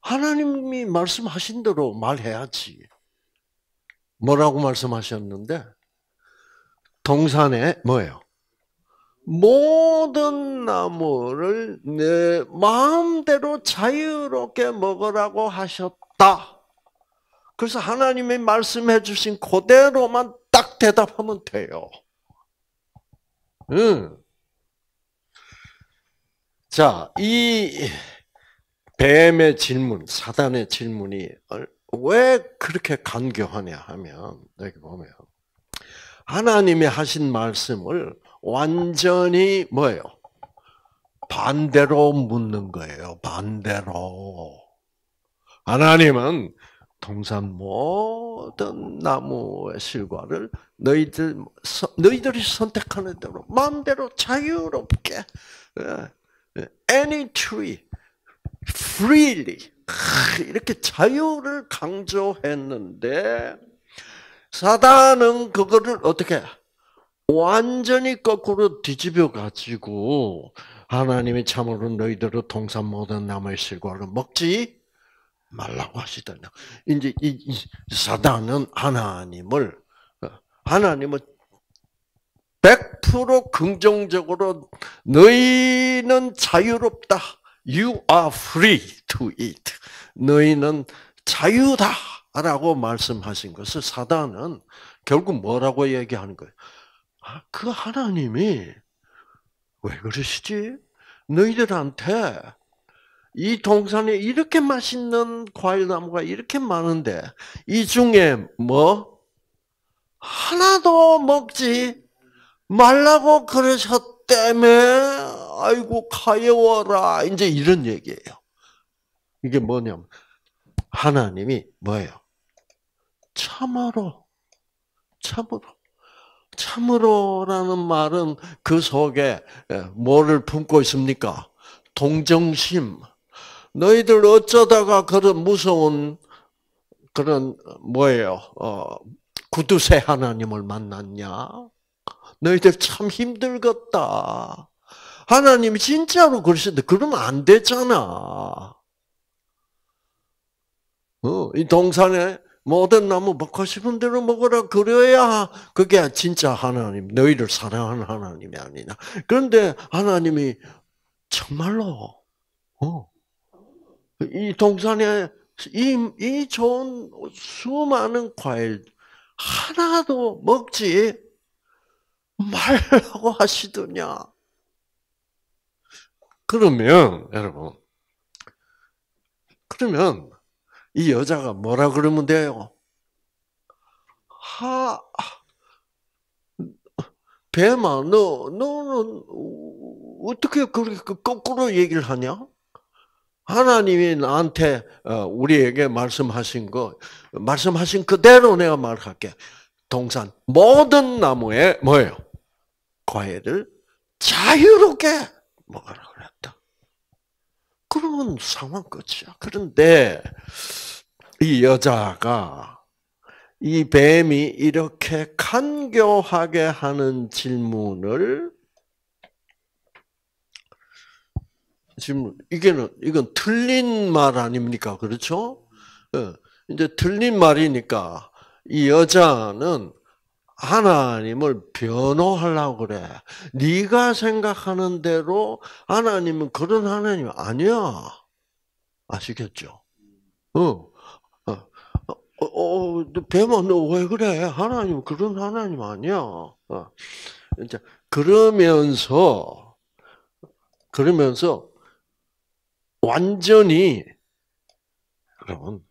하나님이 말씀하신 대로 말해야지. 뭐라고 말씀하셨는데? 동산에 뭐예요? 모든 나무를 내 마음대로 자유롭게 먹으라고 하셨다. 그래서 하나님이 말씀해 주신 그대로만 딱 대답하면 돼요. 응. 자, 이 뱀의 질문, 사단의 질문이 왜 그렇게 간교하냐 하면, 여기 보면, 하나님이 하신 말씀을 완전히 뭐예요? 반대로 묻는 거예요. 반대로. 하나님은 동산 모든 나무의 실과를 너희들, 너희들이 선택하는 대로 마음대로 자유롭게 예, any tree freely 이렇게 자유를 강조했는데 사단은 그거를 어떻게 완전히 거꾸로 뒤집어 가지고 하나님이 참으로 너희들을 동산 모든 나무의 실과를 먹지 말라고 하시더냐. 이제 이, 사단은 하나님을 어, 하나님을 100% 긍정적으로 너희는 자유롭다. You are free to eat. 너희는 자유다. 라고 말씀하신 것을 사단은 결국 뭐라고 얘기하는 거예요? 아, 그 하나님이 왜 그러시지? 너희들한테 이 동산에 이렇게 맛있는 과일나무가 이렇게 많은데 이 중에 뭐 하나도 먹지 말라고 그러셨다며 아이고 가여워라 이제 이런 얘기예요. 이게 뭐냐면 하나님이 뭐예요? 참으로 참으로 참으로라는 말은 그 속에 뭐를 품고 있습니까? 동정심. 너희들 어쩌다가 그런 무서운 그런 뭐예요? 어, 구두쇠 하나님을 만났냐? 너희들 참 힘들겠다. 하나님이 진짜로 그러시는데 그러면 안 되잖아. 어, 이 동산에 모든 나무 먹고 싶은 대로 먹어라. 그래야 그게 진짜 하나님, 너희를 사랑하는 하나님이 아니냐. 그런데 하나님이 정말로 어, 이 동산에 이, 이 좋은 수많은 과일 하나도 먹지 말라고 하시더냐. 그러면 여러분, 그러면 이 여자가 뭐라 그러면 돼요? 하 배마 너 너는 어떻게 그렇게 그 거꾸로 얘기를 하냐? 하나님이 나한테 어, 우리에게 말씀하신 거 말씀하신 그대로 내가 말할게. 동산 모든 나무에 뭐예요? 과일을 자유롭게 먹으라 그랬다. 그러 상황 끝이야. 그런데 이 여자가 이 뱀이 이렇게 간교하게 하는 질문을 지금 이게는 이건 틀린 말 아닙니까? 그렇죠? 예. 이제 틀린 말이니까 이 여자는 하나님을 변호하려고 그래. 네가 생각하는 대로 하나님은 그런 하나님 아니야. 아시겠죠? 어. 어, 어, 배만 어, 어, 너왜 그래? 하나님 그런 하나님 아니야. 어. 이제 그러면서 그러면서 완전히 여러분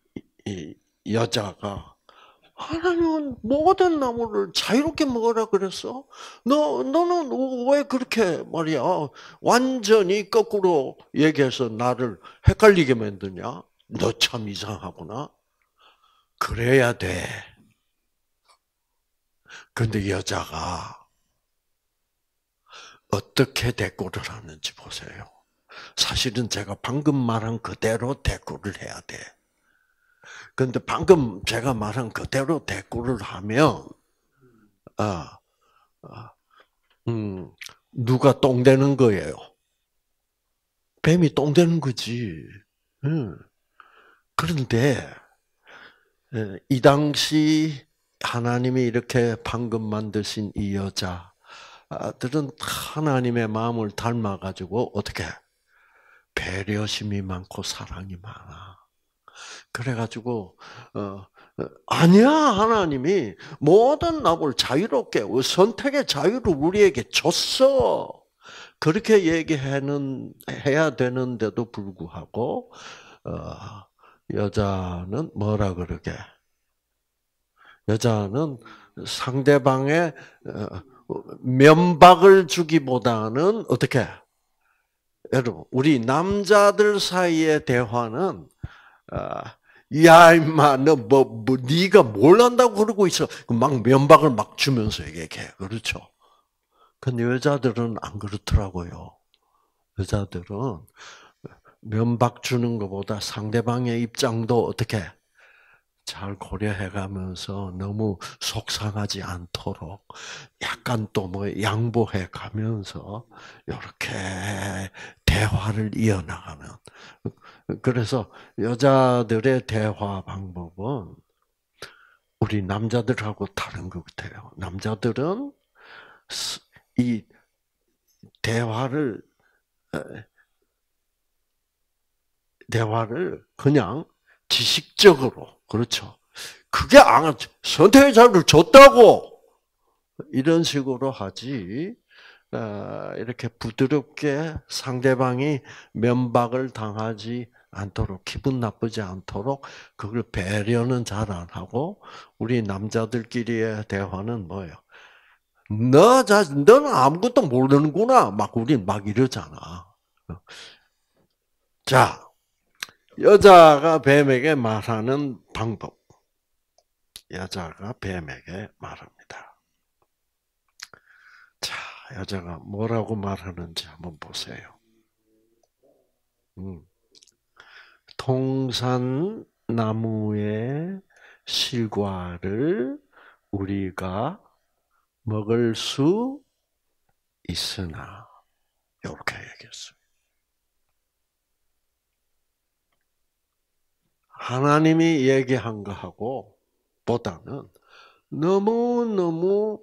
이 여자가 하나님은 모든 나무를 자유롭게 먹어라 그랬어. 너 너는 왜 그렇게 말이야 완전히 거꾸로 얘기해서 나를 헷갈리게 만드냐? 너 참 이상하구나. 그래야 돼. 근데 여자가 어떻게 대꾸를 하는지 보세요. 사실은 제가 방금 말한 그대로 대꾸를 해야 돼. 그런데 방금 제가 말한 그대로 대꾸를 하면, 아, 아 음, 누가 똥 되는 거예요? 뱀이 똥 되는 거지. 음. 그런데, 예, 이 당시 하나님이 이렇게 방금 만드신 이 여자들은 하나님의 마음을 닮아가지고 어떻게 배려심이 많고 사랑이 많아. 그래가지고 어, 어, 아니야 하나님이 모든 낙를 자유롭게 선택의 자유를 우리에게 줬어. 그렇게 얘기하는 해야 되는데도 불구하고 어, 여자는 뭐라 그러게? 여자는 상대방의 어, 면박을 주기보다는 어떻게? 여러분, 우리 남자들 사이의 대화는 어, 야 임마 너 뭐 뭐, 네가 뭘 안다고 그러고 있어. 그 막 면박을 막 주면서 얘기해. 그렇죠? 근데 여자들은 안 그렇더라고요. 여자들은 면박 주는 것보다 상대방의 입장도 어떻게 잘 고려해 가면서 너무 속상하지 않도록 약간 또 뭐 양보해 가면서 이렇게 대화를 이어나가면 그래서 여자들의 대화 방법은 우리 남자들하고 다른 것 같아요. 남자들은 이 대화를 대화를 그냥 지식적으로 그렇죠. 그게 안 선택의 자유를 줬다고 이런 식으로 하지 어, 이렇게 부드럽게 상대방이 면박을 당하지 않도록 기분 나쁘지 않도록 그걸 배려는 잘 안 하고 우리 남자들끼리의 대화는 뭐예요? 너 자, 너는 아무것도 모르는구나. 막 우린 막 이러잖아. 어. 자, 여자가 뱀에게 말하는 방법. 여자가 뱀에게 말합니다. 자, 여자가 뭐라고 말하는지 한번 보세요. 음. 통산 나무의 실과를 우리가 먹을 수 있으나 이렇게 얘기했어요. 하나님이 얘기한 거하고 보다는 너무너무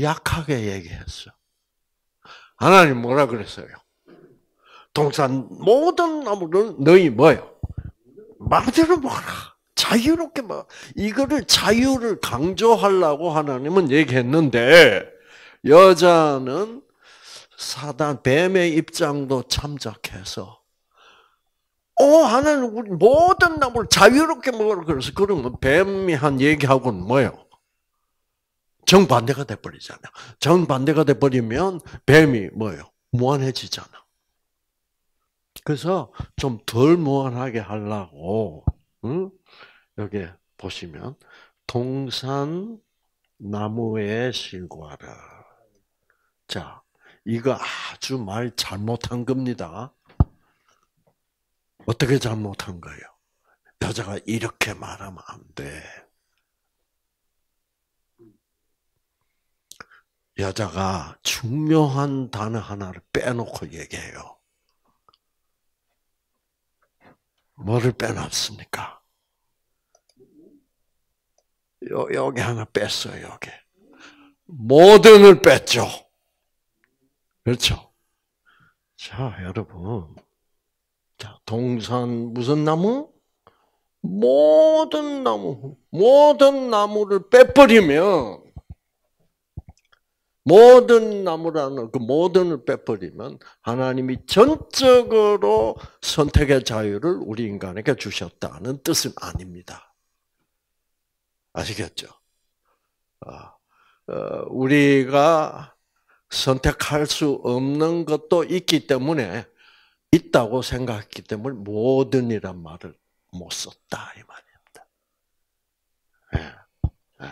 약하게 얘기했어. 하나님 뭐라 그랬어요? 동산 모든 나무는 너희 뭐요? 마음대로 먹어라. 자유롭게 막 이거를 자유를 강조하려고 하나님은 얘기했는데 여자는 사단 뱀의 입장도 참작해서 어 하나님 우리 모든 나무를 자유롭게 먹으라 그래서 그러면 뱀이 한 얘기하고는 뭐요? 정반대가 돼버리잖아. 정반대가 돼버리면 뱀이 뭐예요? 무한해지잖아. 그래서 좀 덜 무한하게 하려고, 응? 여기 보시면, 동산 나무의 실과를. 자, 이거 아주 말 잘못한 겁니다. 어떻게 잘못한 거예요? 여자가 이렇게 말하면 안 돼. 여자가 중요한 단어 하나를 빼놓고 얘기해요. 뭐를 빼놨습니까? 요, 여기 하나 뺐어요, 여기. 모든을 뺐죠. 그렇죠? 자, 여러분. 자, 동산 무슨 나무? 모든 나무, 모든 나무를 빼버리면 모든 나무라는 그 모든을 빼버리면 하나님이 전적으로 선택의 자유를 우리 인간에게 주셨다는 뜻은 아닙니다. 아시겠죠? 아, 어, 우리가 선택할 수 없는 것도 있기 때문에 있다고 생각했기 때문에 모든이란 말을 못 썼다 이 말입니다. 예, 예.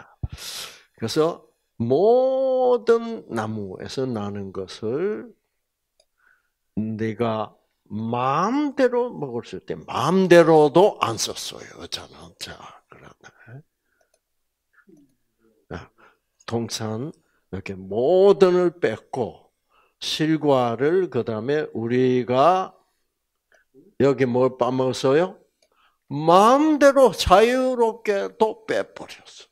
그래서 모든 나무에서 나는 것을 내가 마음대로 먹을 수 있대. 마음대로도 안 썼어요. 저는. 자, 그러네. 동산, 이렇게 모든을 뺐고, 실과를, 그 다음에 우리가 여기 뭘 빠먹었어요? 마음대로 자유롭게 또 빼버렸어.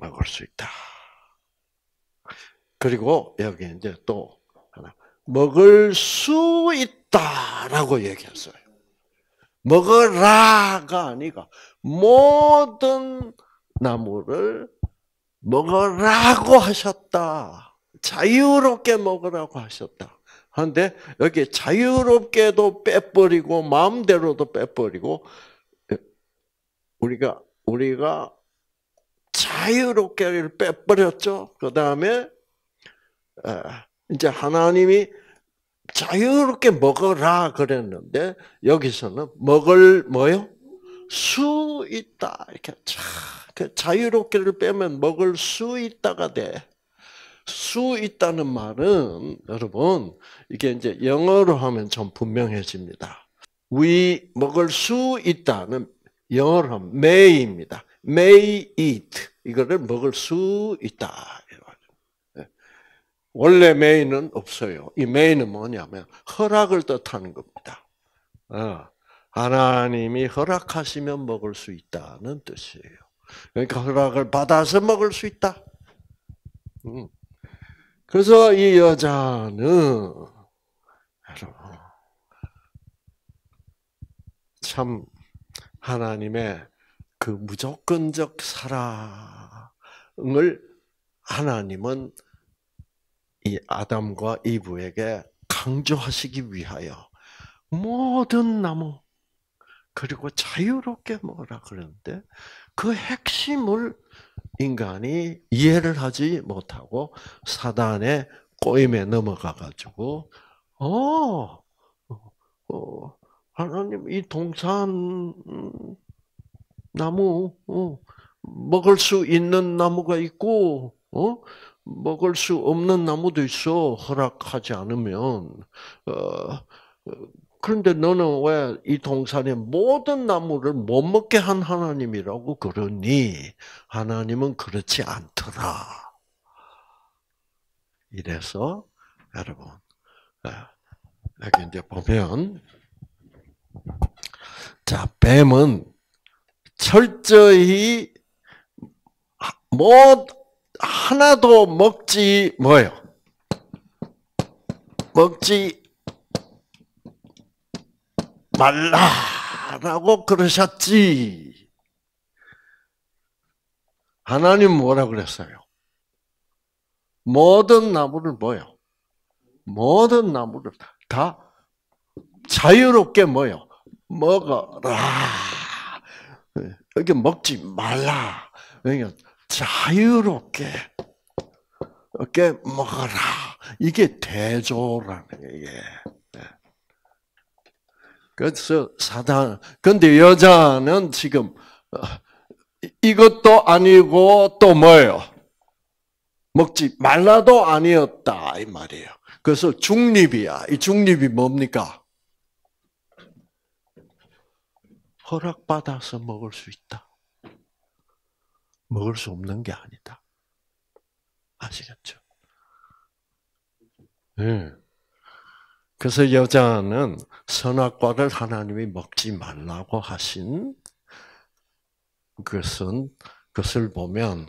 먹을 수 있다. 그리고 여기 이제 또 하나 먹을 수 있다라고 얘기했어요. 먹어라가 아니라 모든 나무를 먹으라고 하셨다. 자유롭게 먹으라고 하셨다. 한데 여기 자유롭게도 빼버리고 마음대로도 빼버리고 우리가 우리가 자유롭게를 빼버렸죠. 그 다음에 어, 이제 하나님이 자유롭게 먹어라 그랬는데 여기서는 먹을 뭐요? 수 있다 이렇게 자유롭게를 빼면 먹을 수 있다가 돼. 수 있다는 말은 여러분 이게 이제 영어로 하면 좀 분명해집니다. we 먹을 수 있다는 영어로 may입니다. may eat 이거를 먹을 수 있다. 예. 원래 메인은 없어요. 이 메인은 뭐냐면 허락을 뜻하는 겁니다. 어. 하나님이 허락하시면 먹을 수 있다는 뜻이에요. 그러니까 허락을 받아서 먹을 수 있다. 음. 그래서 이 여자는 참 하나님의 그 무조건적 사랑 을 하나님은 이 아담과 이브에게 강조하시기 위하여 모든 나무 그리고 자유롭게 먹으라 그러는데 그 핵심을 인간이 이해를 하지 못하고 사단의 꼬임에 넘어가 가지고 어, 어 하나님 이 동산 나무 어, 먹을 수 있는 나무가 있고, 어? 먹을 수 없는 나무도 있어. 허락하지 않으면. 어, 어 그런데 너는 왜 이 동산의 모든 나무를 못 먹게 한 하나님이라고 그러니? 하나님은 그렇지 않더라. 이래서, 여러분, 어, 여기 이제 보면, 자, 뱀은 철저히 뭐 하나도 먹지 뭐예요? 먹지 말라라고 그러셨지. 하나님 뭐라 그랬어요? 모든 나무를 뭐요? 모든 나무를 다 자유롭게 뭐요? 먹어라. 여기 먹지 말라. 그러니 자유롭게 이렇 먹어라. 이게 대조라는 게. 예. 그래서 사단. 근데 여자는 지금 어, 이것도 아니고 또 뭐예요? 먹지 말라도 아니었다 이 말이에요. 그래서 중립이야. 이 중립이 뭡니까? 허락받아서 먹을 수 있다. 먹을 수 없는 게 아니다. 아시겠죠? 네. 그래서 여자는 선악과를 하나님이 먹지 말라고 하신 그것은 그것을 보면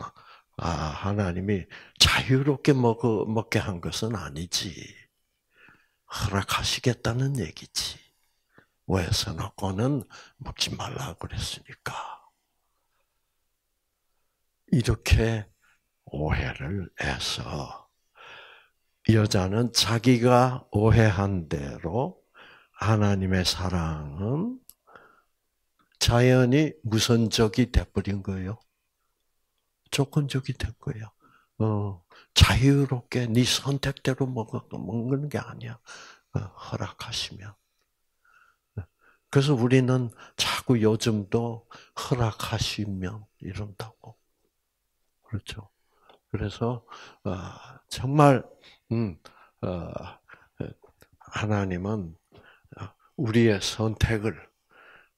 아 하나님이 자유롭게 먹어 먹게 한 것은 아니지 허락하시겠다는 얘기지 왜 선악과는 먹지 말라 그랬으니까 이렇게 오해를 해서 여자는 자기가 오해한 대로 하나님의 사랑은 자연히 무선적이 돼버린 거예요. 조건적이 된 거예요. 어, 자유롭게 네 선택대로 먹는 게 아니야. 어, 허락하시면. 그래서 우리는 자꾸 요즘도 허락하시면 이런다고. 그렇죠. 그래서 어, 정말 음, 어, 하나님은 아, 우리의 선택을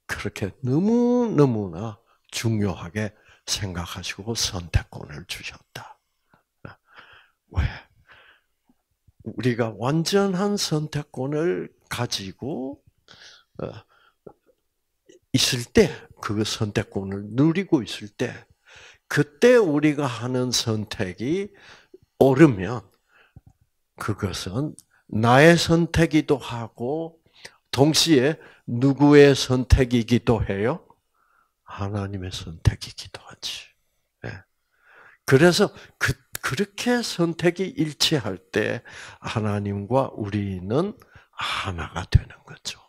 그렇게 너무 너무나 중요하게 생각하시고 선택권을 주셨다. 왜? 우리가 완전한 선택권을 가지고 어, 있을 때, 그 선택권을 누리고 있을 때, 그때 우리가 하는 선택이 옳으면 그것은 나의 선택이기도 하고 동시에 누구의 선택이기도 해요? 하나님의 선택이기도 하지. 예. 그래서 그, 그렇게 선택이 일치할 때 하나님과 우리는 하나가 되는 거죠.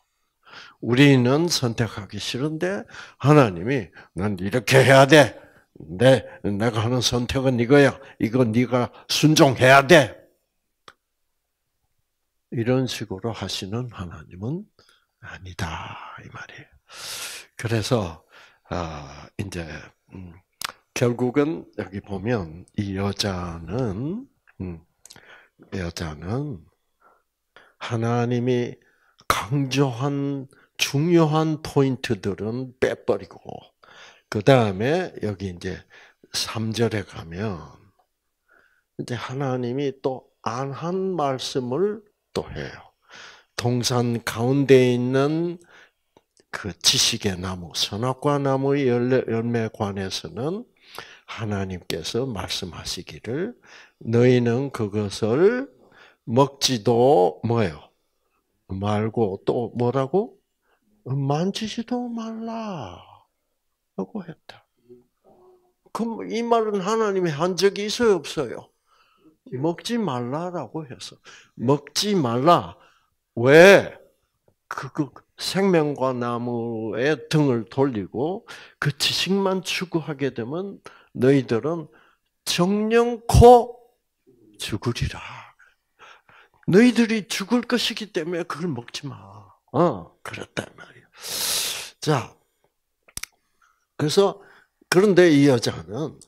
우리는 선택하기 싫은데 하나님이 난 이렇게 해야 돼. 내 내가 하는 선택은 이거야. 이거 네가 순종해야 돼. 이런 식으로 하시는 하나님은 아니다 이 말이에요. 그래서 아 이제 음, 결국은 여기 보면 이 여자는 음, 여자는 하나님이 강조한 중요한 포인트들은 빼버리고 그 다음에 여기 이제 3절에 가면 이제 하나님이 또 안 한 말씀을 또 해요. 동산 가운데 있는 그 지식의 나무, 선악과 나무의 열매 관해서는 하나님께서 말씀하시기를 너희는 그것을 먹지도 뭐요 말고 또 뭐라고 음, 만지지도 말라. 하고 했다. 그럼 이 말은 하나님이 한 적이 있어요, 없어요? 먹지 말라라고 해서. 먹지 말라. 왜? 그, 그 생명과 나무의 등을 돌리고 그 지식만 추구하게 되면 너희들은 정령코 죽으리라. 너희들이 죽을 것이기 때문에 그걸 먹지 마. 어, 그렇단 말이야. 자, 그래서 그런데 이 여자는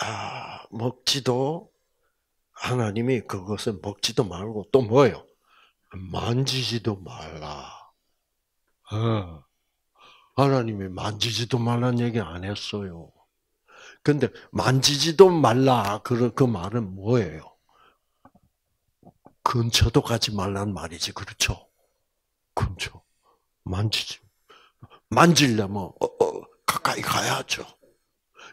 아, 먹지도 하나님이 그것을 먹지도 말고 또 뭐예요? 만지지도 말라. 아, 하나님이 만지지도 말란 얘기 안 했어요. 근데 만지지도 말라 그그 그 말은 뭐예요? 근처도 가지 말란 말이지 그렇죠? 근처 만지지 만질려면 뭐. 어, 어, 가까이 가야죠.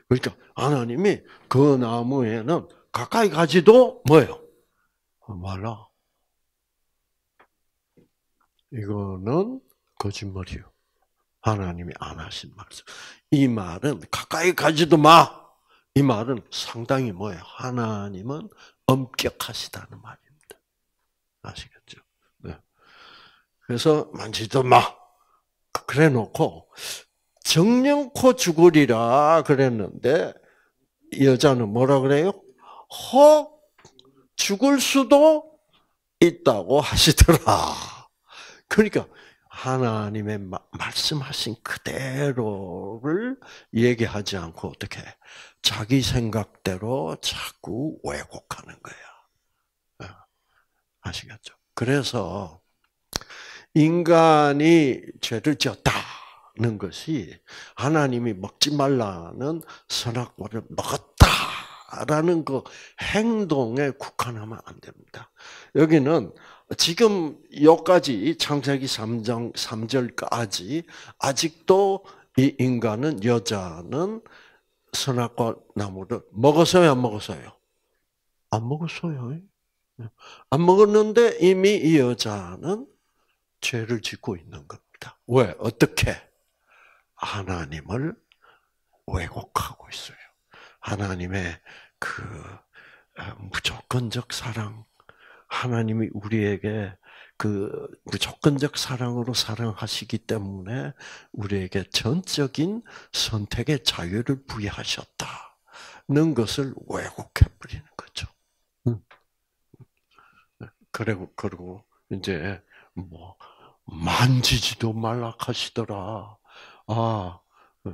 그러니까 하나님이 그 나무에는 가까이 가지도 뭐예요? 말라. 이거는 거짓말이요. 하나님이 안 하신 말씀. 이 말은 가까이 가지도 마. 이 말은 상당히 뭐예요? 하나님은 엄격하시다는 말입니다. 아시겠죠? 네. 그래서 만지도 마. 그래 놓고 정령코 죽으리라 그랬는데 여자는 뭐라 그래요? 혹 죽을 수도 있다고 하시더라. 그러니까 하나님의 말씀하신 그대로를 얘기하지 않고 어떻게 자기 생각대로 자꾸 왜곡하는 거야. 어, 아시겠죠? 그래서 인간이 죄를 지었다. 먹는 것이 하나님이 먹지 말라는 선악과를 먹었다라는 그 행동에 국한하면 안 됩니다. 여기는 지금 여기까지 창세기 3장 3절까지 아직도 이 인간은 여자는 선악과 나무를 먹었어요, 안 먹었어요? 안 먹었어요. 안 먹었는데 이미 이 여자는 죄를 짓고 있는 겁니다. 왜? 어떻게? 하나님을 왜곡하고 있어요. 하나님의 그 어, 무조건적 사랑, 하나님이 우리에게 그 무조건적 사랑으로 사랑하시기 때문에 우리에게 전적인 선택의 자유를 부여하셨다는 것을 왜곡해 버리는 거죠. 음. 그리고 그리고 이제 뭐 만지지도 말라 하시더라. 아, 네.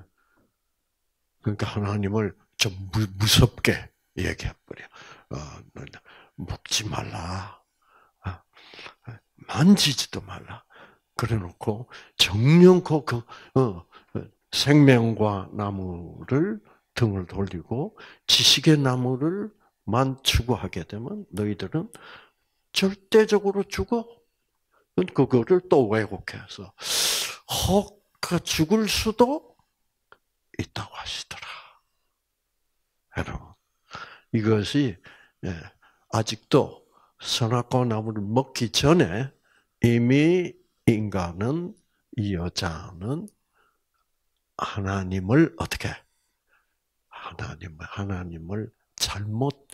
그러니까 하나님을 좀 무섭게 얘기해버려. 어, 먹지 말라. 어, 어, 만지지도 말라. 그래 놓고, 정령코 그, 어, 어, 생명과 나무를 등을 돌리고, 지식의 나무를 만 추구하게 되면 너희들은 절대적으로 죽어. 그거를 또 왜곡해서, 혹그 죽을 수도 있다고 하시더라. 여러분, 이것이 예, 아직도 선악과 나무를 먹기 전에 이미 인간은 이 여자는 하나님을 어떻게 하나님 하나님을 잘못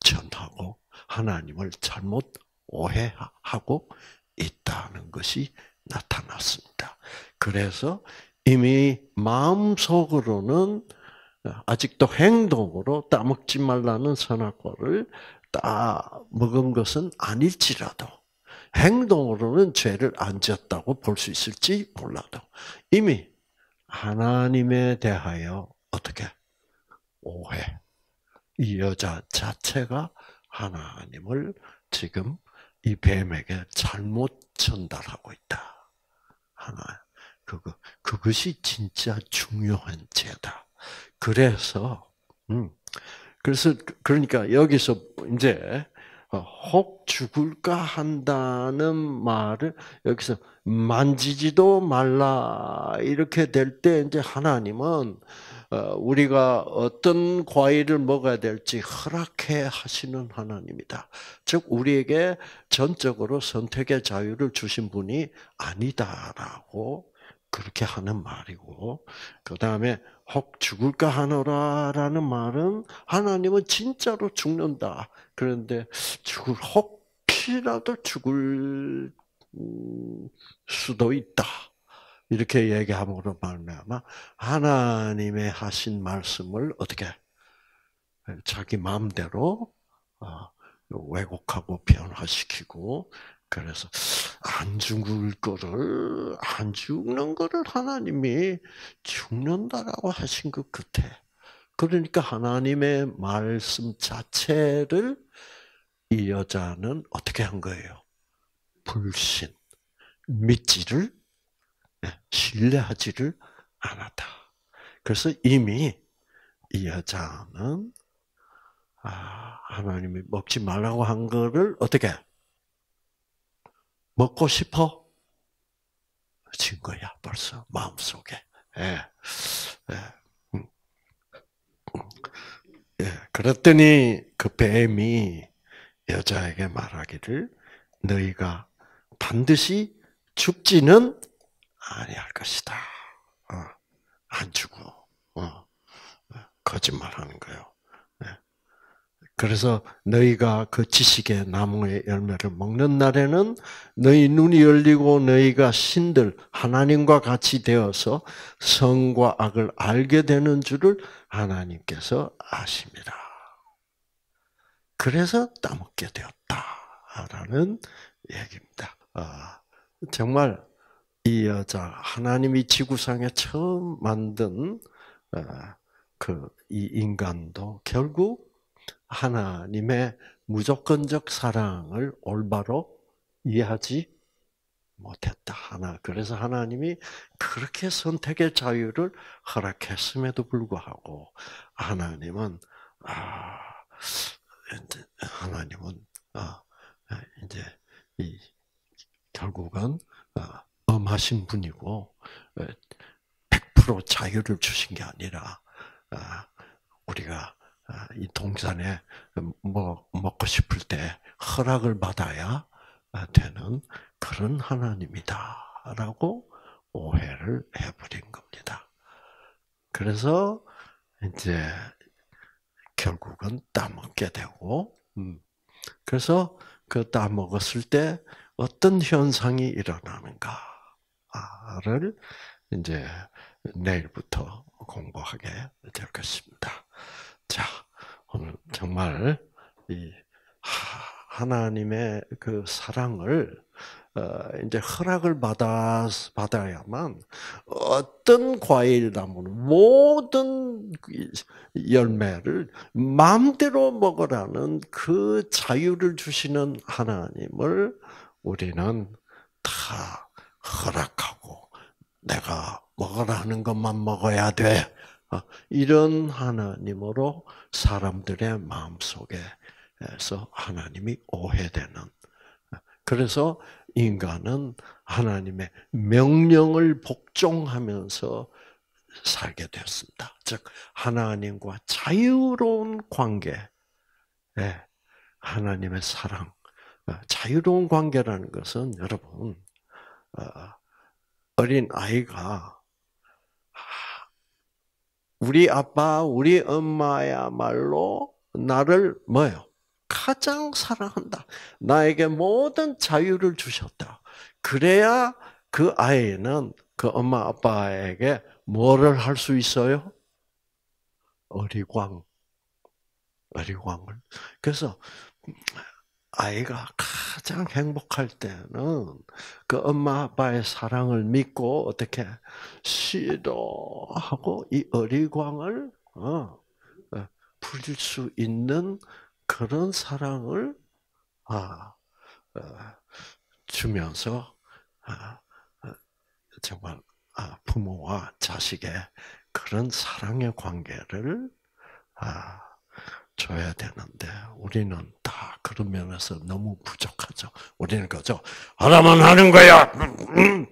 전하고 하나님을 잘못 오해하고 있다는 것이 나타났습니다. 그래서 이미 마음속으로는 아직도 행동으로 따먹지 말라는 선악과를 따 먹은 것은 아닐지라도 행동으로는 죄를 안 지었다고 볼 수 있을지 몰라도 이미 하나님에 대하여 어떻게 오해 이 여자 자체가 하나님을 지금 이 뱀에게 잘못 전달하고 있다. 그거 그것이 진짜 중요한 죄다. 그래서 음, 그래서 그, 그러니까 여기서 이제 어, 혹 죽을까 한다는 말을 여기서 만지지도 말라 이렇게 될 때 이제 하나님은 어, 우리가 어떤 과일을 먹어야 될지 허락해 하시는 하나님이다. 즉 우리에게 전적으로 선택의 자유를 주신 분이 아니다라고 그렇게 하는 말이고 그 다음에 혹 죽을까 하노라라는 말은 하나님은 진짜로 죽는다. 그런데 죽을 혹시라도 죽을 음, 수도 있다. 이렇게 얘기함으로 말미암아 하나님의 하신 말씀을 어떻게 자기 마음대로 어, 왜곡하고 변화시키고 그래서 안 죽을 거를 안 죽는 거를 하나님이 죽는다라고 하신 것 같아. 그러니까 하나님의 말씀 자체를 이 여자는 어떻게 한 거예요? 불신, 믿지를 신뢰하지를 않았다. 그래서 이미 이 여자는 아, 하나님이 먹지 말라고 한 거를 어떻게 먹고 싶어 진 거야 벌써 마음속에. 예. 예. 음. 예. 그랬더니 그 뱀이 여자에게 말하기를 너희가 반드시 죽지는 아니할 것이다. 어, 안 주고 어, 어 거짓말하는 거요 네. 그래서 너희가 그 지식의 나무의 열매를 먹는 날에는 너희 눈이 열리고 너희가 신들 하나님과 같이 되어서 선과 악을 알게 되는 줄을 하나님께서 아십니다. 그래서 따먹게 되었다라는 얘기입니다. 아, 정말 이 여자 하나님이 지구상에 처음 만든 어, 그이 인간도 결국 하나님의 무조건적 사랑을 올바로 이해하지 못했다 하나 그래서 하나님이 그렇게 선택의 자유를 허락했음에도 불구하고 하나님은 아 하나님은 아 이제 이 결국은 아 전념하신 분이고 100% 예, 자유를 주신 게 아니라 아, 우리가 아, 이 동산에 뭐 먹고 싶을 때 허락을 받아야 아, 되는 그런 하나님이다라고 오해를 해버린 겁니다. 그래서 이제 결국은 따먹게 되고, 음, 그래서 그 따먹었을 때 어떤 현상이 일어나는가 를 이제 내일부터 공부하게 될 것입니다. 자, 오늘 정말 이 하나님의 그 사랑을 어, 이제 허락을 받아 받아야만 어떤 과일나무는 모든 그 열매를 마음대로 먹으라는 그 자유를 주시는 하나님을 우리는 다 허락하고 내가 먹으라는 것만 먹어야 돼. 어, 이런 하나님으로 사람들의 마음속에서 하나님이 오해되는. 어, 그래서 인간은 하나님의 명령을 복종하면서 살게 되었습니다. 즉 하나님과 자유로운 관계, 예, 하나님의 사랑, 어, 자유로운 관계라는 것은 여러분 아, 어린 아이가 우리 아빠, 우리 엄마야말로 나를 뭐요? 가장 사랑한다. 나에게 모든 자유를 주셨다. 그래야 그 아이는 그 엄마 아빠에게 뭐를 할 수 있어요? 어리광. 어리광을. 그래서 아이가 가장 행복할 때는 그 엄마 아빠의 사랑을 믿고 어떻게 시도하고 이 어리광을 어, 어 풀릴 수 있는 그런 사랑을 아, 어, 주면서 아, 어, 정말 아, 부모와 자식의 그런 사랑의 관계를 아, 줘야 되는데 우리는 다 그런 면에서 너무 부족하죠. 우리는 그죠. 하나만 하는 거야. 음, 음.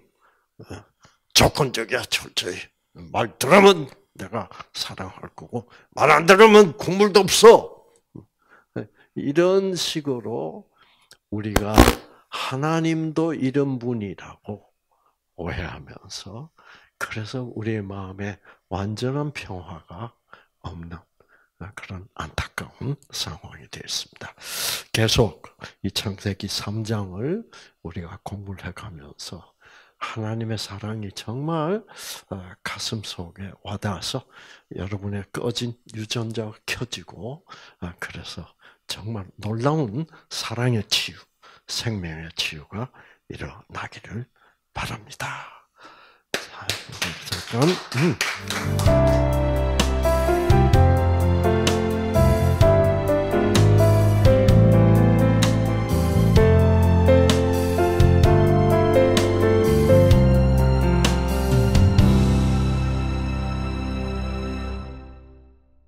어, 조건적이야 철저히. 말 들으면 내가 사랑할 거고 말 안 들으면 국물도 없어. 이런 식으로 우리가 하나님도 이런 분이라고 오해하면서 그래서 우리의 마음에 완전한 평화가 없는 아, 그런 안타까운 상황이 되었습니다. 계속 이 창세기 3장을 우리가 공부를 해가면서 하나님의 사랑이 정말 어, 가슴 속에 와닿아서 여러분의 꺼진 유전자가 켜지고 아, 그래서 정말 놀라운 사랑의 치유, 생명의 치유가 일어나기를 바랍니다. 잠깐. 음.